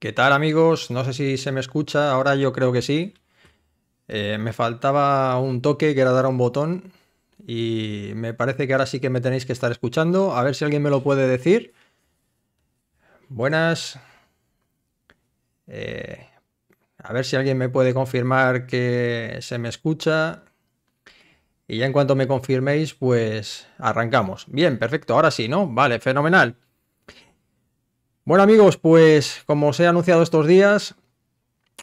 ¿Qué tal amigos? No sé si se me escucha, ahora yo creo que sí. Eh, me faltaba un toque que era dar a un botón y me parece que ahora sí que me tenéis que estar escuchando. A ver si alguien me lo puede decir. Buenas. Eh, a ver si alguien me puede confirmar que se me escucha. Y ya en cuanto me confirméis, pues arrancamos. Bien, perfecto. Ahora sí, ¿no? Vale, fenomenal. Bueno amigos, pues como os he anunciado estos días,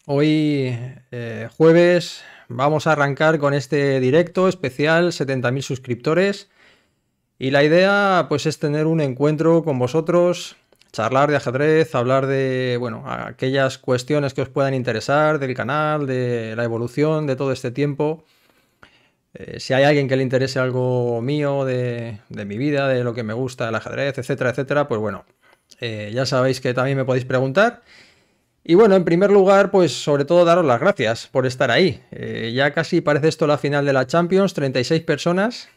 hoy eh, jueves vamos a arrancar con este directo especial 70.000 suscriptores y la idea pues es tener un encuentro con vosotros, charlar de ajedrez, hablar de bueno, aquellas cuestiones que os puedan interesar del canal, de la evolución de todo este tiempo. Eh, si hay alguien que le interese algo mío, de, de mi vida, de lo que me gusta, el ajedrez, etcétera, etcétera, pues bueno, eh, ya sabéis que también me podéis preguntar. Y bueno, en primer lugar, pues sobre todo daros las gracias por estar ahí. Eh, ya casi parece esto la final de la Champions, 36 personas.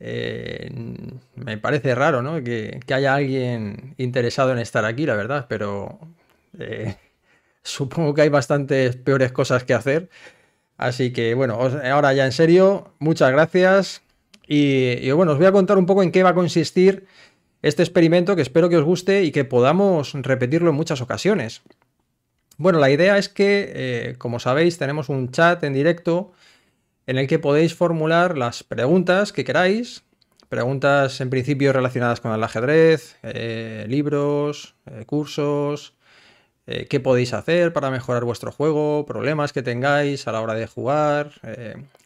Eh, me parece raro, ¿no? Que, haya alguien interesado en estar aquí, la verdad, pero supongo que hay bastantes peores cosas que hacer. Así que bueno, ahora ya en serio, muchas gracias. Y, y bueno, os voy a contar un poco en qué va a consistir este experimento que espero que os guste y que podamos repetirlo en muchas ocasiones. Bueno, la idea es que, eh, como sabéis, tenemos un chat en directo en el que podéis formular las preguntas que queráis, preguntas en principio relacionadas con el ajedrez, eh, libros, eh, cursos, qué podéis hacer para mejorar vuestro juego, problemas que tengáis a la hora de jugar,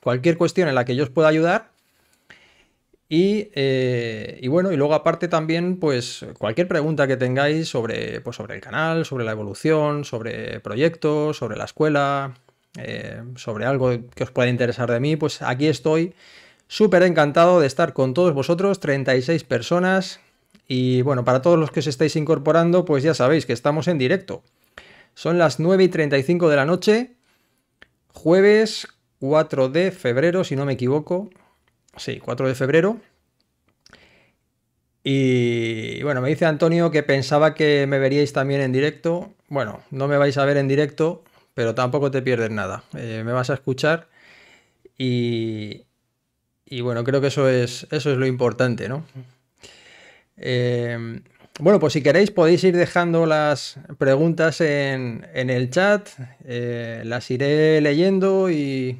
cualquier cuestión en la que yo os pueda ayudar. Eh, y, bueno, y luego aparte también, pues cualquier pregunta que tengáis sobre, pues, sobre el canal, sobre la evolución, sobre proyectos, sobre la escuela, eh, sobre algo que os pueda interesar de mí, pues aquí estoy súper encantado de estar con todos vosotros, 36 personas. Y bueno, para todos los que os estáis incorporando, pues ya sabéis que estamos en directo. Son las 9 y 35 de la noche, jueves 4 de febrero, si no me equivoco. Sí, 4 de febrero. Y bueno, me dice Antonio que pensaba que me veríais también en directo. Bueno, no me vais a ver en directo, pero tampoco te pierdes nada. Eh, me vas a escuchar y, bueno, creo que eso es, eso es lo importante, ¿no? Eh, bueno, pues si queréis podéis ir dejando las preguntas en, en el chat, eh, las iré leyendo y,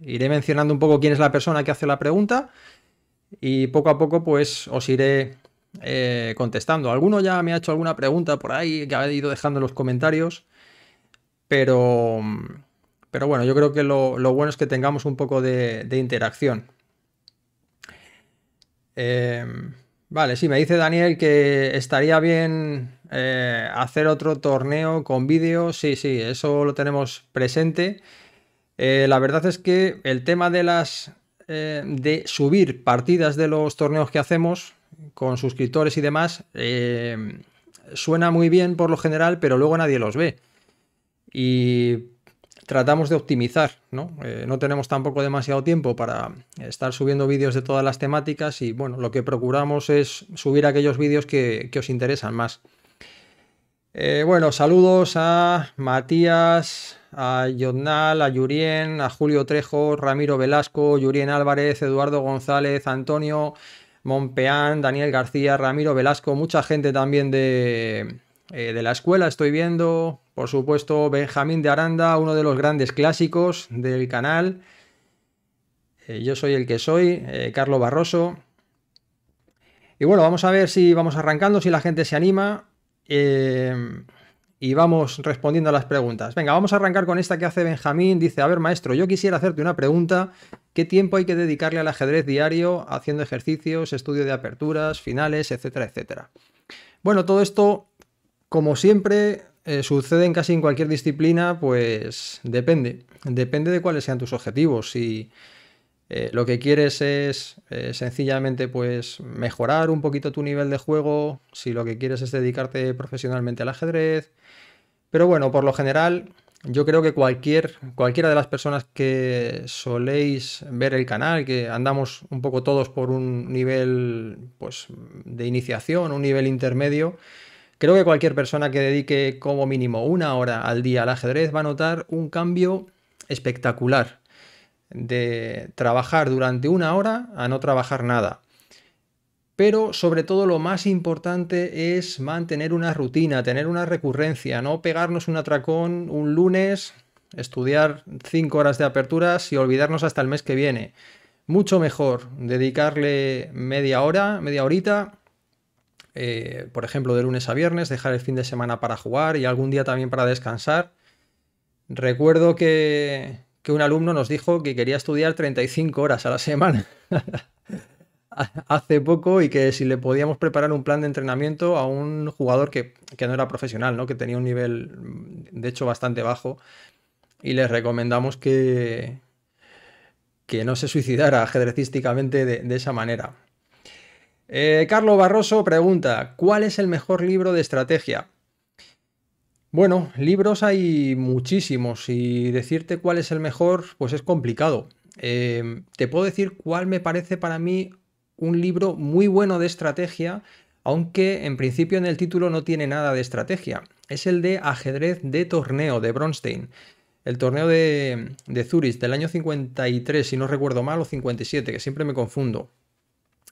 Iré mencionando un poco quién es la persona que hace la pregunta y poco a poco pues os iré eh, contestando. Alguno ya me ha hecho alguna pregunta por ahí que ha ido dejando en los comentarios, pero, pero bueno, yo creo que lo, bueno es que tengamos un poco de, interacción. Eh, vale, sí, me dice Daniel que estaría bien eh, hacer otro torneo con vídeo. Sí, sí, eso lo tenemos presente. Eh, la verdad es que el tema de las eh, de subir partidas de los torneos que hacemos con suscriptores y demás eh, suena muy bien por lo general, pero luego nadie los ve. Y tratamos de optimizar, ¿no? no tenemos tampoco demasiado tiempo para estar subiendo vídeos de todas las temáticas y bueno, lo que procuramos es subir aquellos vídeos que, que os interesan más. Eh, bueno, saludos a Matías, a Jornal, a Yurien, a Julio Trejo, Ramiro Velasco, Yurien Álvarez, Eduardo González, Antonio Monpeán, Daniel García, Ramiro Velasco, mucha gente también de, eh, de la escuela estoy viendo. Por supuesto, Benjamín de Aranda, uno de los grandes clásicos del canal. Eh, yo soy el que soy, Carlos Barroso. Y bueno, vamos a ver si vamos arrancando, si la gente se anima. Eh, y vamos respondiendo a las preguntas. Venga, vamos a arrancar con esta que hace Benjamín. Dice, a ver, maestro, yo quisiera hacerte una pregunta. ¿Qué tiempo hay que dedicarle al ajedrez diario, haciendo ejercicios, estudio de aperturas, finales, etcétera, etcétera? Bueno, todo esto, como siempre, eh, sucede en casi en cualquier disciplina, pues depende. Depende de cuáles sean tus objetivos. y... Eh, lo que quieres es eh, sencillamente pues mejorar un poquito tu nivel de juego, si lo que quieres es dedicarte profesionalmente al ajedrez. Pero bueno, por lo general, yo creo que cualquier, cualquiera de las personas que soléis ver el canal, que andamos un poco todos por un nivel pues, de iniciación, un nivel intermedio, creo que cualquier persona que dedique como mínimo una hora al día al ajedrez va a notar un cambio espectacular de trabajar durante una hora a no trabajar nada. Pero sobre todo lo más importante es mantener una rutina, tener una recurrencia, no pegarnos un atracón un lunes, estudiar cinco horas de aperturas y olvidarnos hasta el mes que viene. Mucho mejor dedicarle media hora, media horita, eh, por ejemplo, de lunes a viernes, dejar el fin de semana para jugar y algún día también para descansar. Recuerdo que que un alumno nos dijo que quería estudiar 35 horas a la semana hace poco y que si le podíamos preparar un plan de entrenamiento a un jugador que, no era profesional, ¿no? que tenía un nivel de hecho bastante bajo y les recomendamos que, que no se suicidara ajedrecísticamente de, esa manera. Eh, Carlos Barroso pregunta, ¿cuál es el mejor libro de estrategia? Bueno, libros hay muchísimos y decirte cuál es el mejor, pues es complicado. Em, te puedo decir cuál me parece para mí un libro muy bueno de estrategia, aunque en principio en el título no tiene nada de estrategia. Es el de ajedrez de torneo de Bronstein. El torneo de, de Zurich del año 53, si no recuerdo mal, o 57, que siempre me confundo.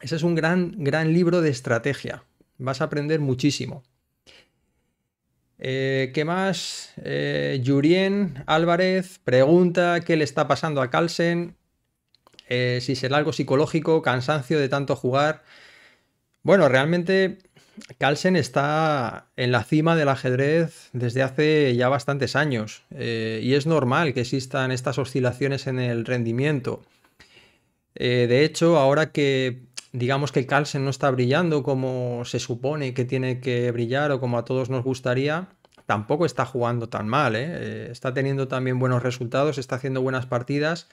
Ese es un gran, gran libro de estrategia. Vas a aprender muchísimo. Eh, ¿Qué más? Eh, Yurien Álvarez pregunta qué le está pasando a Carlsen. Eh, si será algo psicológico, cansancio de tanto jugar. Bueno, realmente Carlsen está en la cima del ajedrez desde hace ya bastantes años eh, y es normal que existan estas oscilaciones en el rendimiento. de hecho, ahora que digamos que Carlsen no está brillando como se supone que tiene que brillar o como a todos nos gustaría, tampoco está jugando tan mal. ¿eh? Eh, está teniendo también buenos resultados, está haciendo buenas partidas,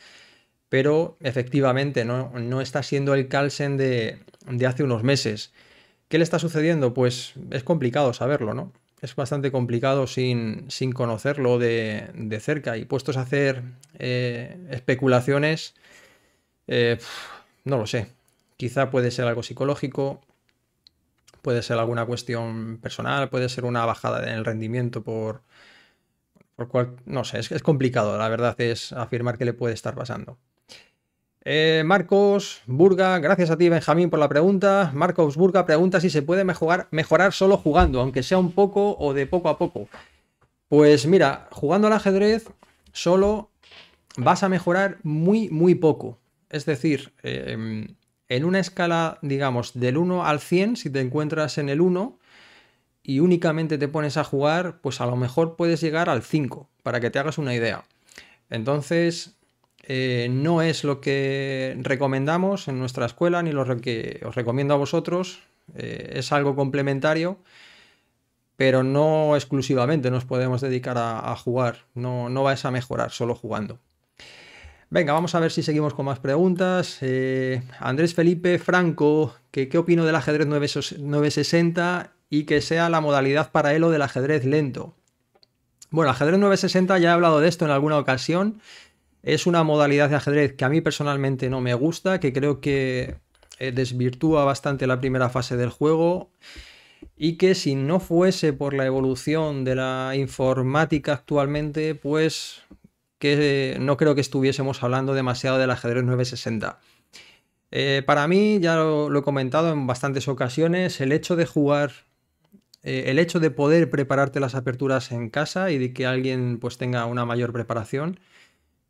pero efectivamente no, no está siendo el Carlsen de, hace unos meses. ¿Qué le está sucediendo? Pues es complicado saberlo, ¿no? es bastante complicado sin, conocerlo de, cerca y puestos a hacer eh, especulaciones, no lo sé. Quizá puede ser algo psicológico, puede ser alguna cuestión personal, puede ser una bajada en el rendimiento por, por cual, no sé, es, complicado, la verdad es afirmar que le puede estar pasando. Eh, Marcos Burga, gracias a ti Benjamín por la pregunta. Marcos Burga pregunta si se puede mejorar, solo jugando, aunque sea un poco o de poco a poco. Pues mira, jugando al ajedrez solo vas a mejorar muy, muy poco. Es decir, eh, em, en una escala, digamos, del 1 al 100, si te encuentras en el 1 y únicamente te pones a jugar, pues a lo mejor puedes llegar al 5, para que te hagas una idea. Entonces, eh, no es lo que recomendamos en nuestra escuela ni lo que os recomiendo a vosotros. Eh, es algo complementario, pero no exclusivamente nos podemos dedicar a, a jugar. No, no vais a mejorar solo jugando. Venga, vamos a ver si seguimos con más preguntas. Eh, Andrés Felipe Franco, que, ¿qué opino del ajedrez 960 y que sea la modalidad para él del ajedrez lento? Bueno, ajedrez 960 ya he hablado de esto en alguna ocasión. Es una modalidad de ajedrez que a mí personalmente no me gusta, que creo que eh, desvirtúa bastante la primera fase del juego y que si no fuese por la evolución de la informática actualmente, pues que eh, no creo que estuviésemos hablando demasiado del ajedrez 960. Eh, para mí, ya lo, he comentado en bastantes ocasiones, el hecho de jugar, eh, el hecho de poder prepararte las aperturas en casa y de que alguien pues tenga una mayor preparación,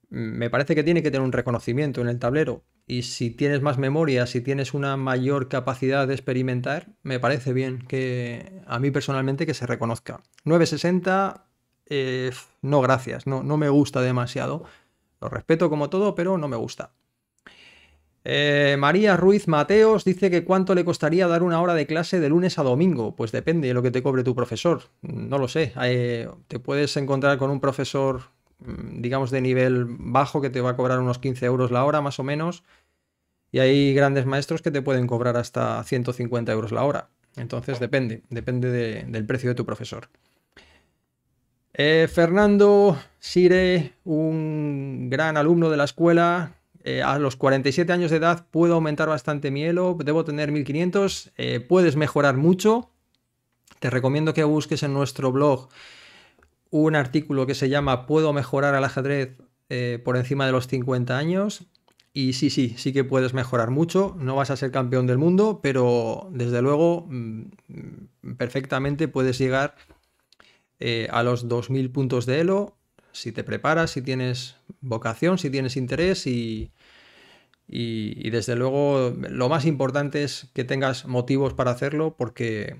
mm, me parece que tiene que tener un reconocimiento en el tablero. Y si tienes más memoria, si tienes una mayor capacidad de experimentar, me parece bien que a mí personalmente que se reconozca. 960 eh, no gracias, no, me gusta demasiado. Lo respeto como todo, pero no me gusta. Eh, María Ruiz Mateos dice que cuánto le costaría dar una hora de clase de lunes a domingo. Pues depende de lo que te cobre tu profesor. No lo sé. Eh, te puedes encontrar con un profesor, mm, digamos, de nivel bajo que te va a cobrar unos 15 euros la hora, más o menos. Y hay grandes maestros que te pueden cobrar hasta 150 euros la hora. Entonces depende, depende del precio de tu profesor. Eh, Fernando Sire, un gran alumno de la escuela, eh, a los 47 años de edad puedo aumentar bastante mielo debo tener 1500, eh, puedes mejorar mucho. Te recomiendo que busques en nuestro blog un artículo que se llama ¿Puedo mejorar al ajedrez por encima de los 50 años? Y sí, sí, sí que puedes mejorar mucho. No vas a ser campeón del mundo, pero desde luego mm, mm, perfectamente puedes llegar eh, a los 2.000 puntos de Elo, si te preparas, si tienes vocación, si tienes interés y, desde luego lo más importante es que tengas motivos para hacerlo porque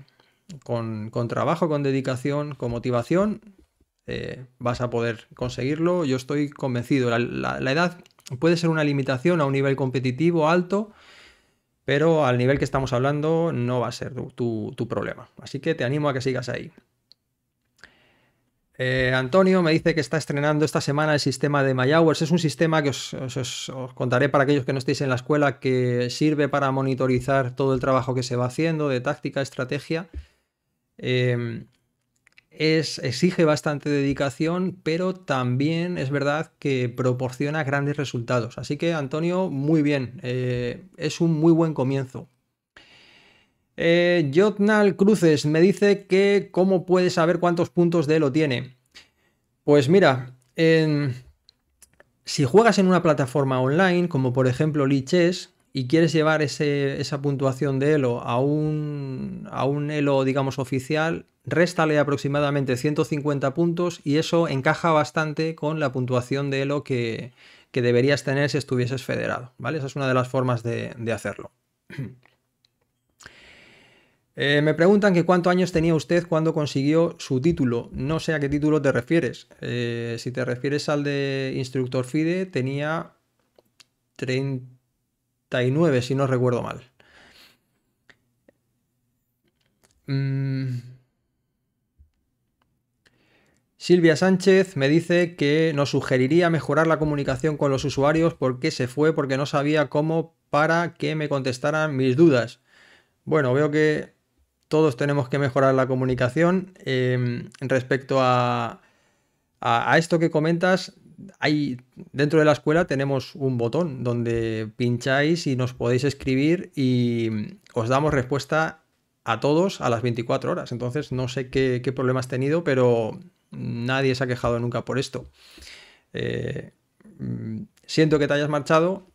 con, trabajo, con dedicación, con motivación eh, vas a poder conseguirlo. Yo estoy convencido, la, edad puede ser una limitación a un nivel competitivo alto, pero al nivel que estamos hablando no va a ser tu, problema. Así que te animo a que sigas ahí. Eh, Antonio me dice que está estrenando esta semana el sistema de MyHours. Es un sistema que os, contaré para aquellos que no estéis en la escuela que sirve para monitorizar todo el trabajo que se va haciendo de táctica, estrategia. Em, es, exige bastante dedicación, pero también es verdad que proporciona grandes resultados. Así que Antonio, muy bien. Eh, es un muy buen comienzo. Eh, Jotnal Cruces me dice que cómo puede saber cuántos puntos de Elo tiene. Pues mira, si juegas en una plataforma online, como por ejemplo Lichess, y quieres llevar esa puntuación de Elo a un, Elo, digamos, oficial, réstale aproximadamente 150 puntos y eso encaja bastante con la puntuación de Elo que, deberías tener si estuvieses federado, ¿vale? Esa es una de las formas de hacerlo. Eh, me preguntan que cuántos años tenía usted cuando consiguió su título. No sé a qué título te refieres. Eh, si te refieres al de instructor FIDE, tenía 39, si no recuerdo mal. Mm. Silvia Sánchez me dice que nos sugeriría mejorar la comunicación con los usuarios porque se fue, porque no sabía cómo para que me contestaran mis dudas. Bueno, veo que todos tenemos que mejorar la comunicación. Em, respecto a, esto que comentas, hay, dentro de la escuela tenemos un botón donde pincháis y nos podéis escribir y mm, os damos respuesta a todos a las 24 horas. Entonces no sé qué, problema has tenido, pero nadie se ha quejado nunca por esto. Eh, mm, siento que te hayas marchado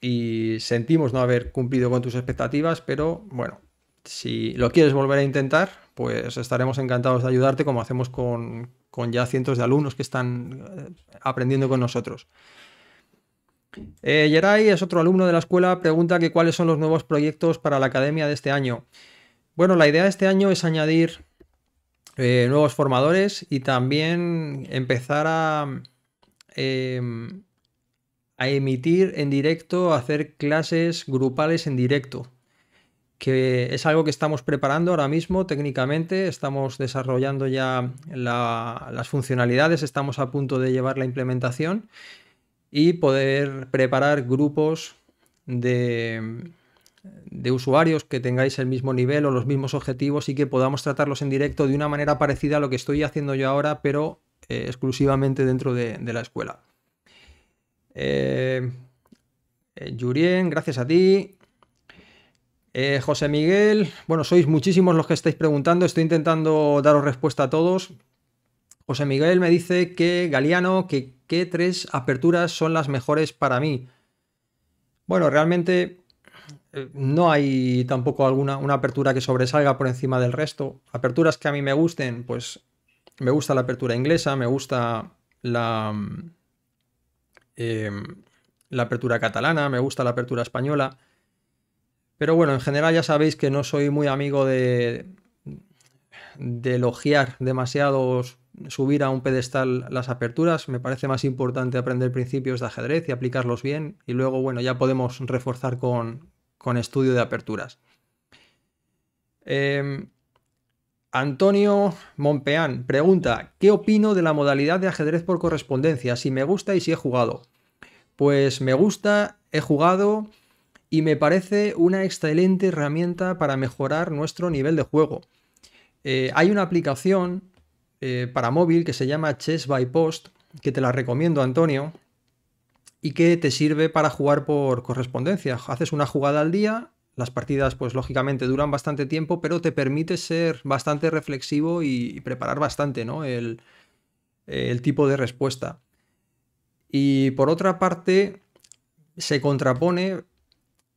y sentimos no haber cumplido con tus expectativas, pero bueno, si lo quieres volver a intentar, pues estaremos encantados de ayudarte como hacemos con, ya cientos de alumnos que están eh, aprendiendo con nosotros. Eh, Yeray es otro alumno de la escuela, pregunta que cuáles son los nuevos proyectos para la academia de este año. Bueno, la idea de este año es añadir eh, nuevos formadores y también empezar a, em, a emitir en directo, hacer clases grupales en directo que es algo que estamos preparando ahora mismo técnicamente, estamos desarrollando ya las funcionalidades, estamos a punto de llevar la implementación y poder preparar grupos de, usuarios que tengáis el mismo nivel o los mismos objetivos y que podamos tratarlos en directo de una manera parecida a lo que estoy haciendo yo ahora, pero eh, exclusivamente dentro de, la escuela. Jurien, eh, eh, gracias a ti. Eh, José Miguel, bueno, sois muchísimos los que estáis preguntando, estoy intentando daros respuesta a todos. José Miguel me dice que Galeano, que qué tres aperturas son las mejores para mí. Bueno, realmente eh, no hay tampoco alguna una apertura que sobresalga por encima del resto. Aperturas que a mí me gusten, pues me gusta la apertura inglesa, me gusta la, mm, em, la apertura catalana, me gusta la apertura española. Pero bueno, en general ya sabéis que no soy muy amigo de, de elogiar demasiado, subir a un pedestal las aperturas. Me parece más importante aprender principios de ajedrez y aplicarlos bien. Y luego, bueno, ya podemos reforzar con, con estudio de aperturas. Em, Antonio Monpeán pregunta, ¿qué opino de la modalidad de ajedrez por correspondencia? Si me gusta y si he jugado. Pues me gusta, he jugado y me parece una excelente herramienta para mejorar nuestro nivel de juego. Eh, hay una aplicación eh, para móvil que se llama Chess by Post, que te la recomiendo, Antonio, y que te sirve para jugar por correspondencia. Haces una jugada al día, las partidas, pues lógicamente duran bastante tiempo, pero te permite ser bastante reflexivo y preparar bastante, ¿no? El, el tipo de respuesta. Y por otra parte, se contrapone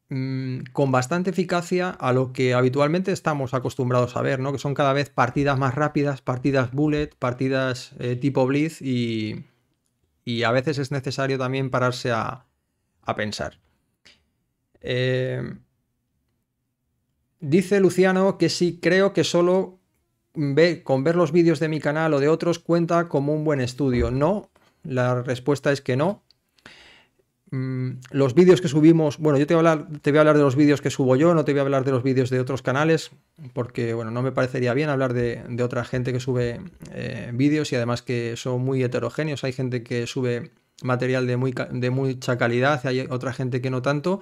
Mm, con bastante eficacia a lo que habitualmente estamos acostumbrados a ver, ¿no? Que son cada vez partidas más rápidas, partidas bullet, partidas eh, tipo blitz y, a veces es necesario también pararse a, pensar. Eh, dice Luciano que sí creo que solo ve, con ver los vídeos de mi canal o de otros cuenta como un buen estudio. No, la respuesta es que no. Mm, los vídeos que subimos, bueno, yo te voy, a hablar, te voy a hablar de los vídeos que subo yo, no te voy a hablar de los vídeos de otros canales, porque, bueno, no me parecería bien hablar de, otra gente que sube eh, vídeos y además que son muy heterogéneos. Hay gente que sube material de, muy, de mucha calidad, hay otra gente que no tanto.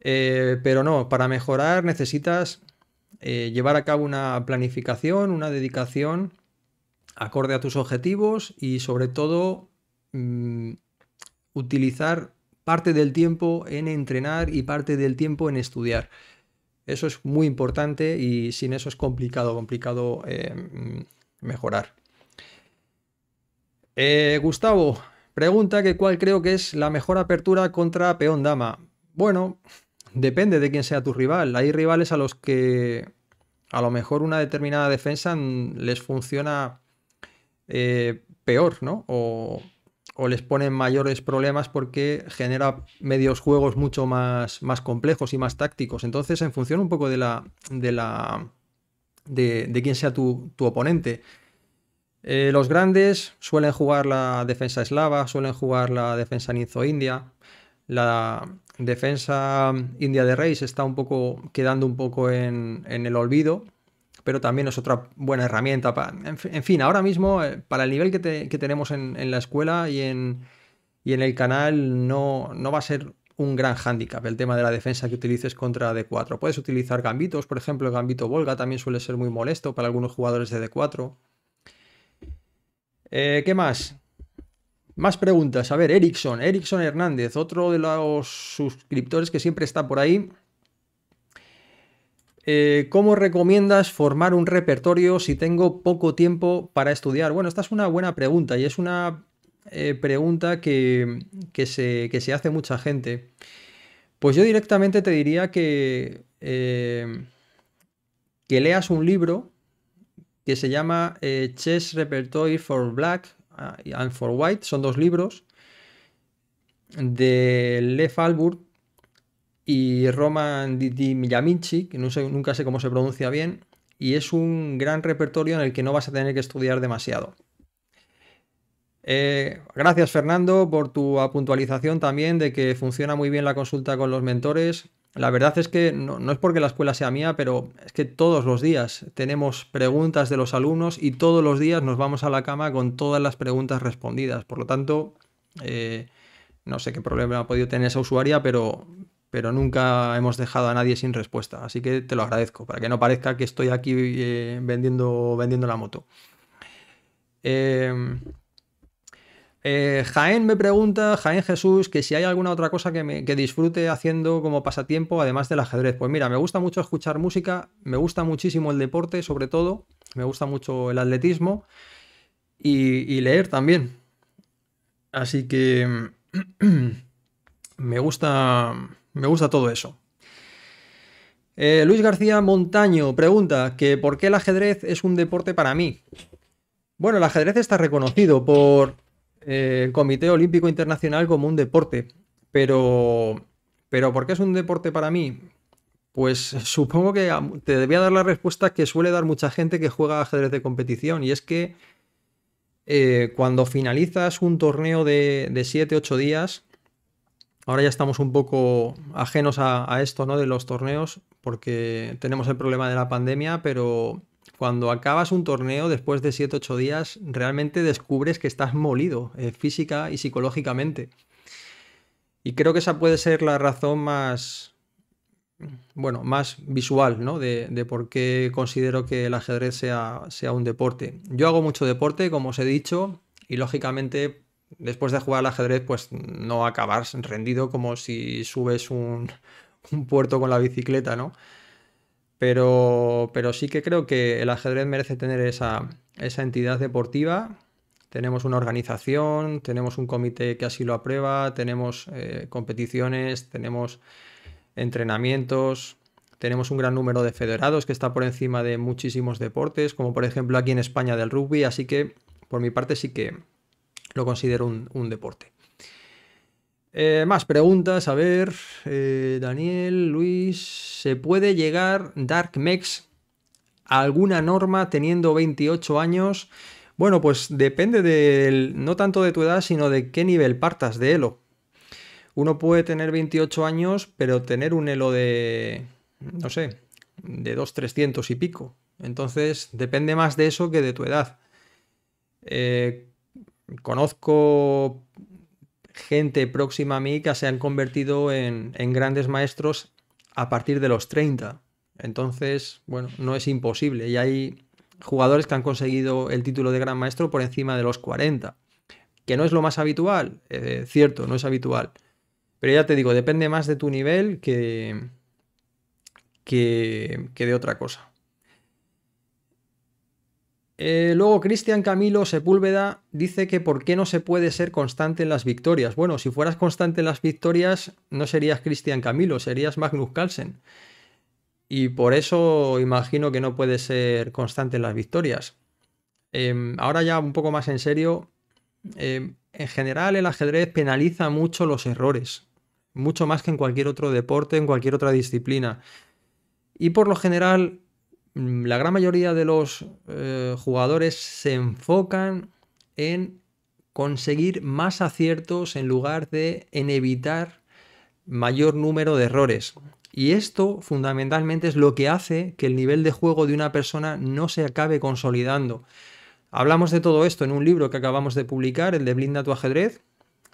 Eh, pero no, para mejorar necesitas eh, llevar a cabo una planificación, una dedicación acorde a tus objetivos y sobre todo... Mm, utilizar parte del tiempo en entrenar y parte del tiempo en estudiar. Eso es muy importante y sin eso es complicado, complicado eh, mejorar. Eh, Gustavo, pregunta que cuál creo que es la mejor apertura contra peón dama. Bueno, depende de quién sea tu rival. Hay rivales a los que a lo mejor una determinada defensa les funciona eh, peor, ¿no? O o les ponen mayores problemas porque genera medios juegos mucho más, más complejos y más tácticos. Entonces, en función un poco de la. de la. de, quién sea tu, oponente. Eh, los grandes suelen jugar la defensa eslava, suelen jugar la defensa nizo india La defensa india de Reis está un poco quedando un poco en, en el olvido pero también es otra buena herramienta. en, fin, ahora mismo, eh, para el nivel que, tenemos en, la escuela y en, el canal, no, va a ser un gran hándicap el tema de la defensa que utilices contra D4. Puedes utilizar gambitos, por ejemplo, el gambito Volga también suele ser muy molesto para algunos jugadores de D4. Eh, ¿Qué más? Más preguntas. A ver, Erickson, Erickson Hernández, otro de los suscriptores que siempre está por ahí. Eh, ¿Cómo recomiendas formar un repertorio si tengo poco tiempo para estudiar? Bueno, esta es una buena pregunta y es una eh, pregunta que, se, hace mucha gente. Pues yo directamente te diría que, eh, que leas un libro que se llama Chess Repertory for Black and for White. Son dos libros de Lef y Roman Di Miyamichi, que no sé, nunca sé cómo se pronuncia bien, y es un gran repertorio en el que no vas a tener que estudiar demasiado. Eh, gracias Fernando por tu puntualización también de que funciona muy bien la consulta con los mentores. La verdad es que no, es porque la escuela sea mía, pero es que todos los días tenemos preguntas de los alumnos y todos los días nos vamos a la cama con todas las preguntas respondidas. Por lo tanto, eh, no sé qué problema ha podido tener esa usuaria, pero, pero nunca hemos dejado a nadie sin respuesta. Así que te lo agradezco, para que no parezca que estoy aquí eh, vendiendo, vendiendo la moto. Em, eh, Jaén me pregunta, Jaén Jesús, que si hay alguna otra cosa que, disfrute haciendo como pasatiempo, además del ajedrez. Pues mira, me gusta mucho escuchar música, me gusta muchísimo el deporte, sobre todo, me gusta mucho el atletismo y leer también. Así que me gusta me gusta todo eso. Eh, Luis García Montaño pregunta que por qué el ajedrez es un deporte para mí. Bueno, el ajedrez está reconocido por eh, el Comité Olímpico Internacional como un deporte, pero, pero ¿por qué es un deporte para mí? Pues supongo que te debía dar la respuesta que suele dar mucha gente que juega ajedrez de competición, y es que eh, cuando finalizas un torneo de, de 7-8 días, ahora ya estamos un poco ajenos a, esto, ¿no? De los torneos, porque tenemos el problema de la pandemia, pero cuando acabas un torneo después de 7-8 días, realmente descubres que estás molido eh, física y psicológicamente. Y creo que esa puede ser la razón más, bueno, más visual, ¿no? De, por qué considero que el ajedrez sea, sea un deporte. Yo hago mucho deporte, como os he dicho, y lógicamente después de jugar al ajedrez, pues no acabas rendido como si subes un, puerto con la bicicleta, ¿no? Pero, pero, sí que creo que el ajedrez merece tener esa, esa entidad deportiva. Tenemos una organización, tenemos un comité que así lo aprueba, tenemos eh, competiciones, tenemos entrenamientos, tenemos un gran número de federados que está por encima de muchísimos deportes, como por ejemplo aquí en España del rugby, así que por mi parte sí que lo considero un, deporte. Eh, más preguntas, a ver, eh, Daniel, Luis, ¿se puede llegar Dark Mex a alguna norma teniendo 28 años? Bueno, pues depende del, no tanto de tu edad, sino de qué nivel partas de Elo. Uno puede tener 28 años, pero tener un Elo de, no sé, de 2, 300 y pico. Entonces, depende más de eso que de tu edad. Eh, conozco gente próxima a mí que se han convertido en, grandes maestros a partir de los 30. Entonces, bueno, no es imposible. Y hay jugadores que han conseguido el título de gran maestro por encima de los 40. Que no es lo más habitual, eh, cierto, no es habitual. Pero ya te digo, depende más de tu nivel que, que de otra cosa. Eh, luego, Cristian Camilo Sepúlveda dice que por qué no se puede ser constante en las victorias. Bueno, si fueras constante en las victorias, no serías Cristian Camilo, serías Magnus Carlsen. Y por eso imagino que no puede ser constante en las victorias. Em, ahora ya un poco más en serio, em, en general el ajedrez penaliza mucho los errores, mucho más que en cualquier otro deporte, en cualquier otra disciplina. Y por lo general Mm, la gran mayoría de los eh, jugadores se enfocan en conseguir más aciertos en lugar de en evitar mayor número de errores. Y esto fundamentalmente es lo que hace que el nivel de juego de una persona no se acabe consolidando. Hablamos de todo esto en un libro que acabamos de publicar, el de Blinda tu ajedrez,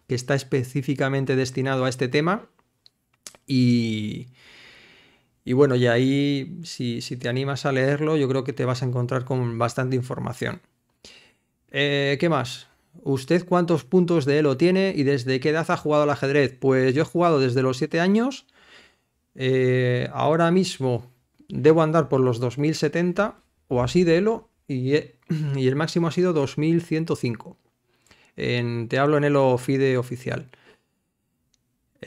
que está específicamente destinado a este tema. Y, y bueno, y ahí si, te animas a leerlo, yo creo que te vas a encontrar con bastante información. Eh, ¿Qué más? ¿Usted cuántos puntos de Elo tiene y desde qué edad ha jugado al ajedrez? Pues yo he jugado desde los 7 años. Eh, ahora mismo debo andar por los 2070 o así de Elo y, el máximo ha sido 2105. te hablo en Elo FIDE oficial.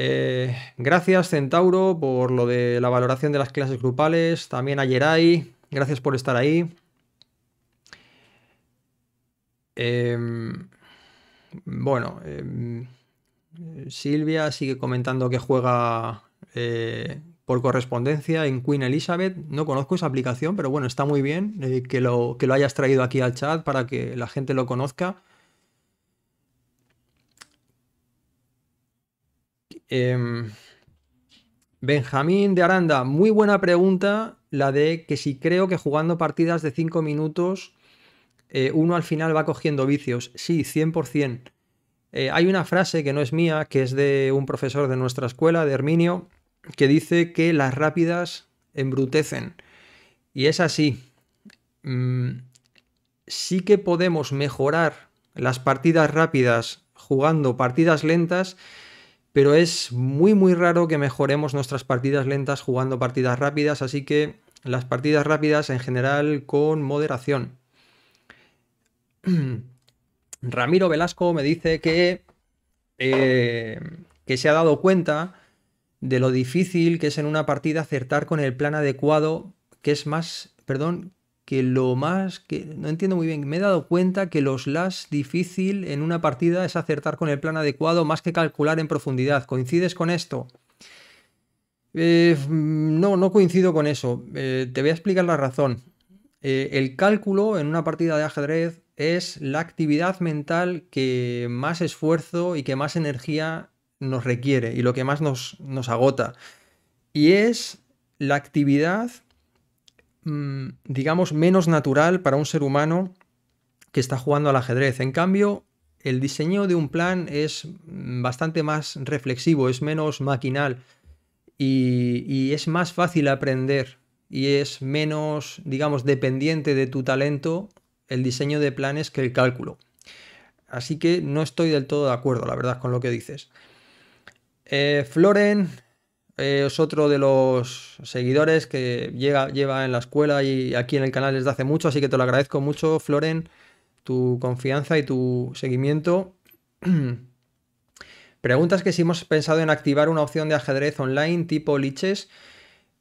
Eh, gracias Centauro por lo de la valoración de las clases grupales. También a Yeray, gracias por estar ahí. Em, bueno, em, Silvia sigue comentando que juega eh, por correspondencia en Queen Elizabeth. No conozco esa aplicación, pero bueno, está muy bien eh, que, lo, hayas traído aquí al chat para que la gente lo conozca. Em, Benjamín de Aranda, muy buena pregunta, la de que si creo que jugando partidas de 5 minutos eh, uno al final va cogiendo vicios. Sí, 100%. Eh, hay una frase que no es mía, que es de un profesor de nuestra escuela, de Herminio, que dice que las rápidas embrutecen. Y es así. Mm, sí que podemos mejorar las partidas rápidas jugando partidas lentas pero es muy muy raro que mejoremos nuestras partidas lentas jugando partidas rápidas, así que las partidas rápidas en general con moderación. Ramiro Velasco me dice que, eh, que se ha dado cuenta de lo difícil que es en una partida acertar con el plan adecuado, que es más, perdón, que lo más que no entiendo muy bien, me he dado cuenta que los las difícil en una partida es acertar con el plan adecuado más que calcular en profundidad. ¿Coincides con esto? Eh, mm, no, no coincido con eso. Eh, te voy a explicar la razón. Eh, el cálculo en una partida de ajedrez es la actividad mental que más esfuerzo y que más energía nos requiere y lo que más nos, nos agota. Y es la actividad Mm, digamos, menos natural para un ser humano que está jugando al ajedrez. En cambio, el diseño de un plan es mm, bastante más reflexivo, es menos maquinal y, es más fácil aprender y es menos, digamos, dependiente de tu talento el diseño de planes que el cálculo. Así que no estoy del todo de acuerdo, la verdad, con lo que dices. Eh, Floren eh, es otro de los seguidores que llega, lleva en la escuela y aquí en el canal desde hace mucho, así que te lo agradezco mucho, Floren, tu confianza y tu seguimiento. Preguntas que si hemos pensado en activar una opción de ajedrez online tipo liches.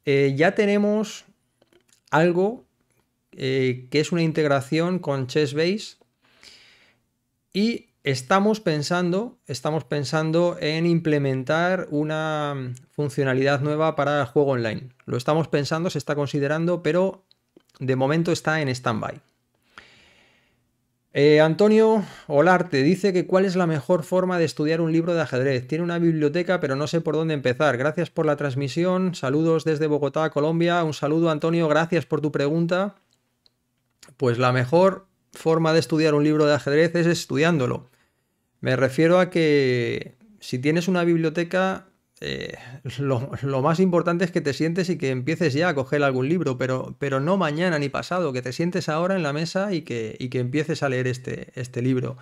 Eh, ya tenemos algo eh, que es una integración con ChessBase y Estamos pensando, estamos pensando en implementar una mm, funcionalidad nueva para el juego online. Lo estamos pensando, se está considerando, pero de momento está en stand-by. Eh, Antonio Olarte dice que cuál es la mejor forma de estudiar un libro de ajedrez. Tiene una biblioteca, pero no sé por dónde empezar. Gracias por la transmisión. Saludos desde Bogotá, Colombia. Un saludo, Antonio. Gracias por tu pregunta. Pues la mejor forma de estudiar un libro de ajedrez es estudiándolo. Me refiero a que si tienes una biblioteca, eh, lo, más importante es que te sientes y que empieces ya a coger algún libro, pero, no mañana ni pasado, que te sientes ahora en la mesa y que, empieces a leer este, este, libro.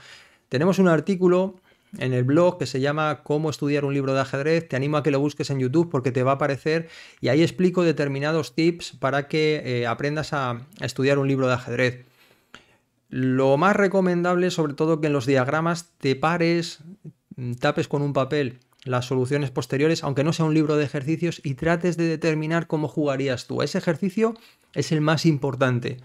Tenemos un artículo en el blog que se llama Cómo estudiar un libro de ajedrez. Te animo a que lo busques en YouTube porque te va a aparecer y ahí explico determinados tips para que eh, aprendas a estudiar un libro de ajedrez. Lo más recomendable, sobre todo, que en los diagramas te pares, mm, tapes con un papel las soluciones posteriores, aunque no sea un libro de ejercicios, y trates de determinar cómo jugarías tú. Ese ejercicio es el más importante.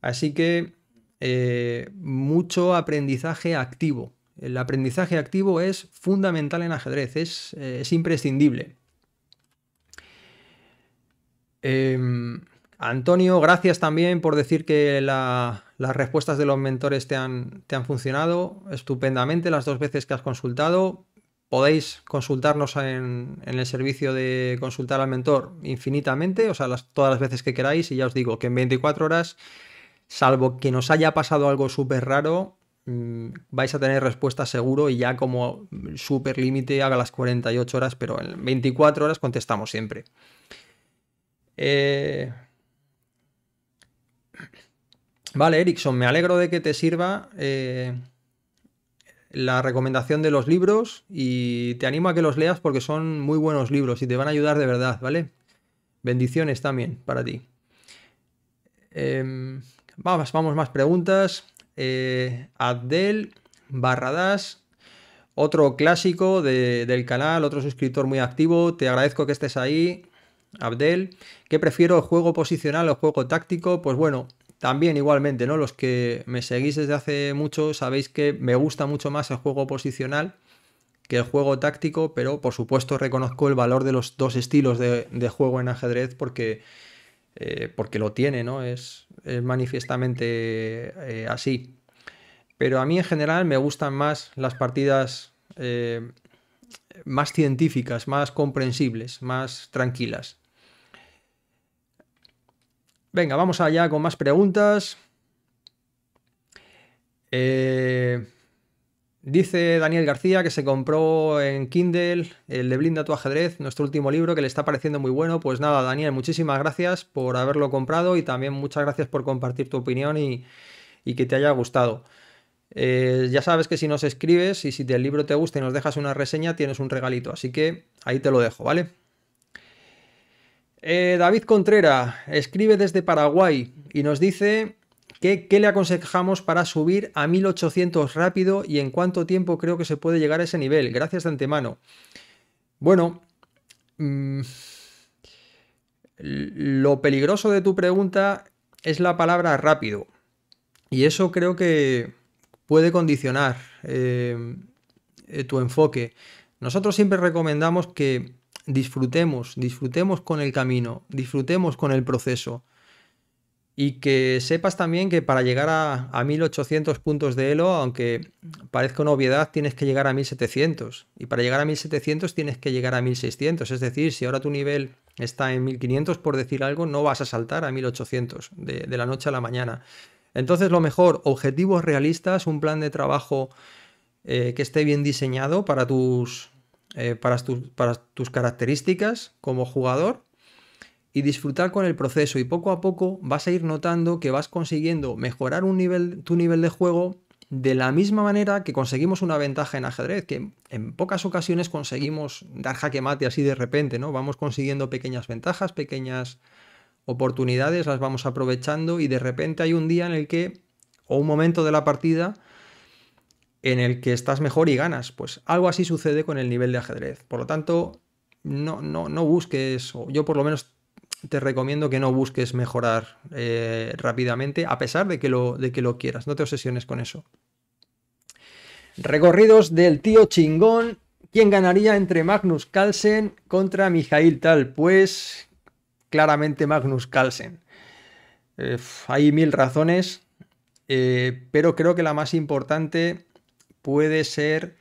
Así que eh, mucho aprendizaje activo. El aprendizaje activo es fundamental en ajedrez, es, eh, imprescindible. Em, Antonio, gracias también por decir que la, las respuestas de los mentores te han, te han funcionado estupendamente las dos veces que has consultado. Podéis consultarnos en, el servicio de consultar al mentor infinitamente, o sea, las, todas las veces que queráis. Y ya os digo que en 24 horas, salvo que nos haya pasado algo súper raro, mm, vais a tener respuesta seguro y ya como súper límite haga las 48 horas, pero en 24 horas contestamos siempre. Eh, Vale, Erickson, me alegro de que te sirva eh, la recomendación de los libros y te animo a que los leas porque son muy buenos libros y te van a ayudar de verdad, ¿vale? Bendiciones también para ti. Em, vamos, vamos, más preguntas. Eh, Abdel Barradas, otro clásico del canal, otro suscriptor muy activo. Te agradezco que estés ahí. Abdel, ¿qué prefiero, juego posicional o juego táctico? Pues bueno, también igualmente, ¿no? Los que me seguís desde hace mucho sabéis que me gusta mucho más el juego posicional que el juego táctico, pero por supuesto reconozco el valor de los dos estilos de, juego en ajedrez porque, eh, porque lo tiene, ¿no? Es, manifiestamente eh, así. Pero a mí en general me gustan más las partidas eh, más científicas, más comprensibles, más tranquilas. Venga, vamos allá con más preguntas. Eh, dice Daniel García que se compró en Kindle el de Blinda tu ajedrez, nuestro último libro que le está pareciendo muy bueno. Pues nada, Daniel, muchísimas gracias por haberlo comprado y también muchas gracias por compartir tu opinión y, que te haya gustado. Eh, ya sabes que si nos escribes y si el libro te gusta y nos dejas una reseña, tienes un regalito. Así que ahí te lo dejo, ¿vale? Eh, David Contrera escribe desde Paraguay y nos dice qué le aconsejamos para subir a 1800 rápido y en cuánto tiempo creo que se puede llegar a ese nivel. Gracias de antemano. Bueno, mm, lo peligroso de tu pregunta es la palabra rápido. Y eso creo que puede condicionar eh, eh, tu enfoque. Nosotros siempre recomendamos que disfrutemos, disfrutemos con el camino, disfrutemos con el proceso. Y que sepas también que para llegar a, a 1800 puntos de Elo, aunque parezca una obviedad, tienes que llegar a 1700. Y para llegar a 1700 tienes que llegar a 1600. Es decir, si ahora tu nivel está en 1500, por decir algo, no vas a saltar a 1800 de, la noche a la mañana. Entonces, lo mejor, objetivos realistas, un plan de trabajo eh, que esté bien diseñado para tus, eh, para, tus características como jugador y disfrutar con el proceso. Y poco a poco vas a ir notando que vas consiguiendo mejorar nivel, tu nivel de juego de la misma manera que conseguimos una ventaja en ajedrez, que en pocas ocasiones conseguimos dar jaque mate así de repente, ¿no? Vamos consiguiendo pequeñas ventajas, pequeñas oportunidades, las vamos aprovechando y de repente hay un día en el que, o un momento de la partida, en el que estás mejor y ganas. Pues algo así sucede con el nivel de ajedrez. Por lo tanto, no, no, no busques, yo por lo menos te recomiendo que no busques mejorar eh, rápidamente, a pesar de que, lo, de que lo quieras. No te obsesiones con eso. Recorridos del tío chingón. ¿Quién ganaría entre Magnus Carlsen contra Mijail Tal? Pues claramente Magnus Carlsen. Eh, hay mil razones, eh, pero creo que la más importante puede ser...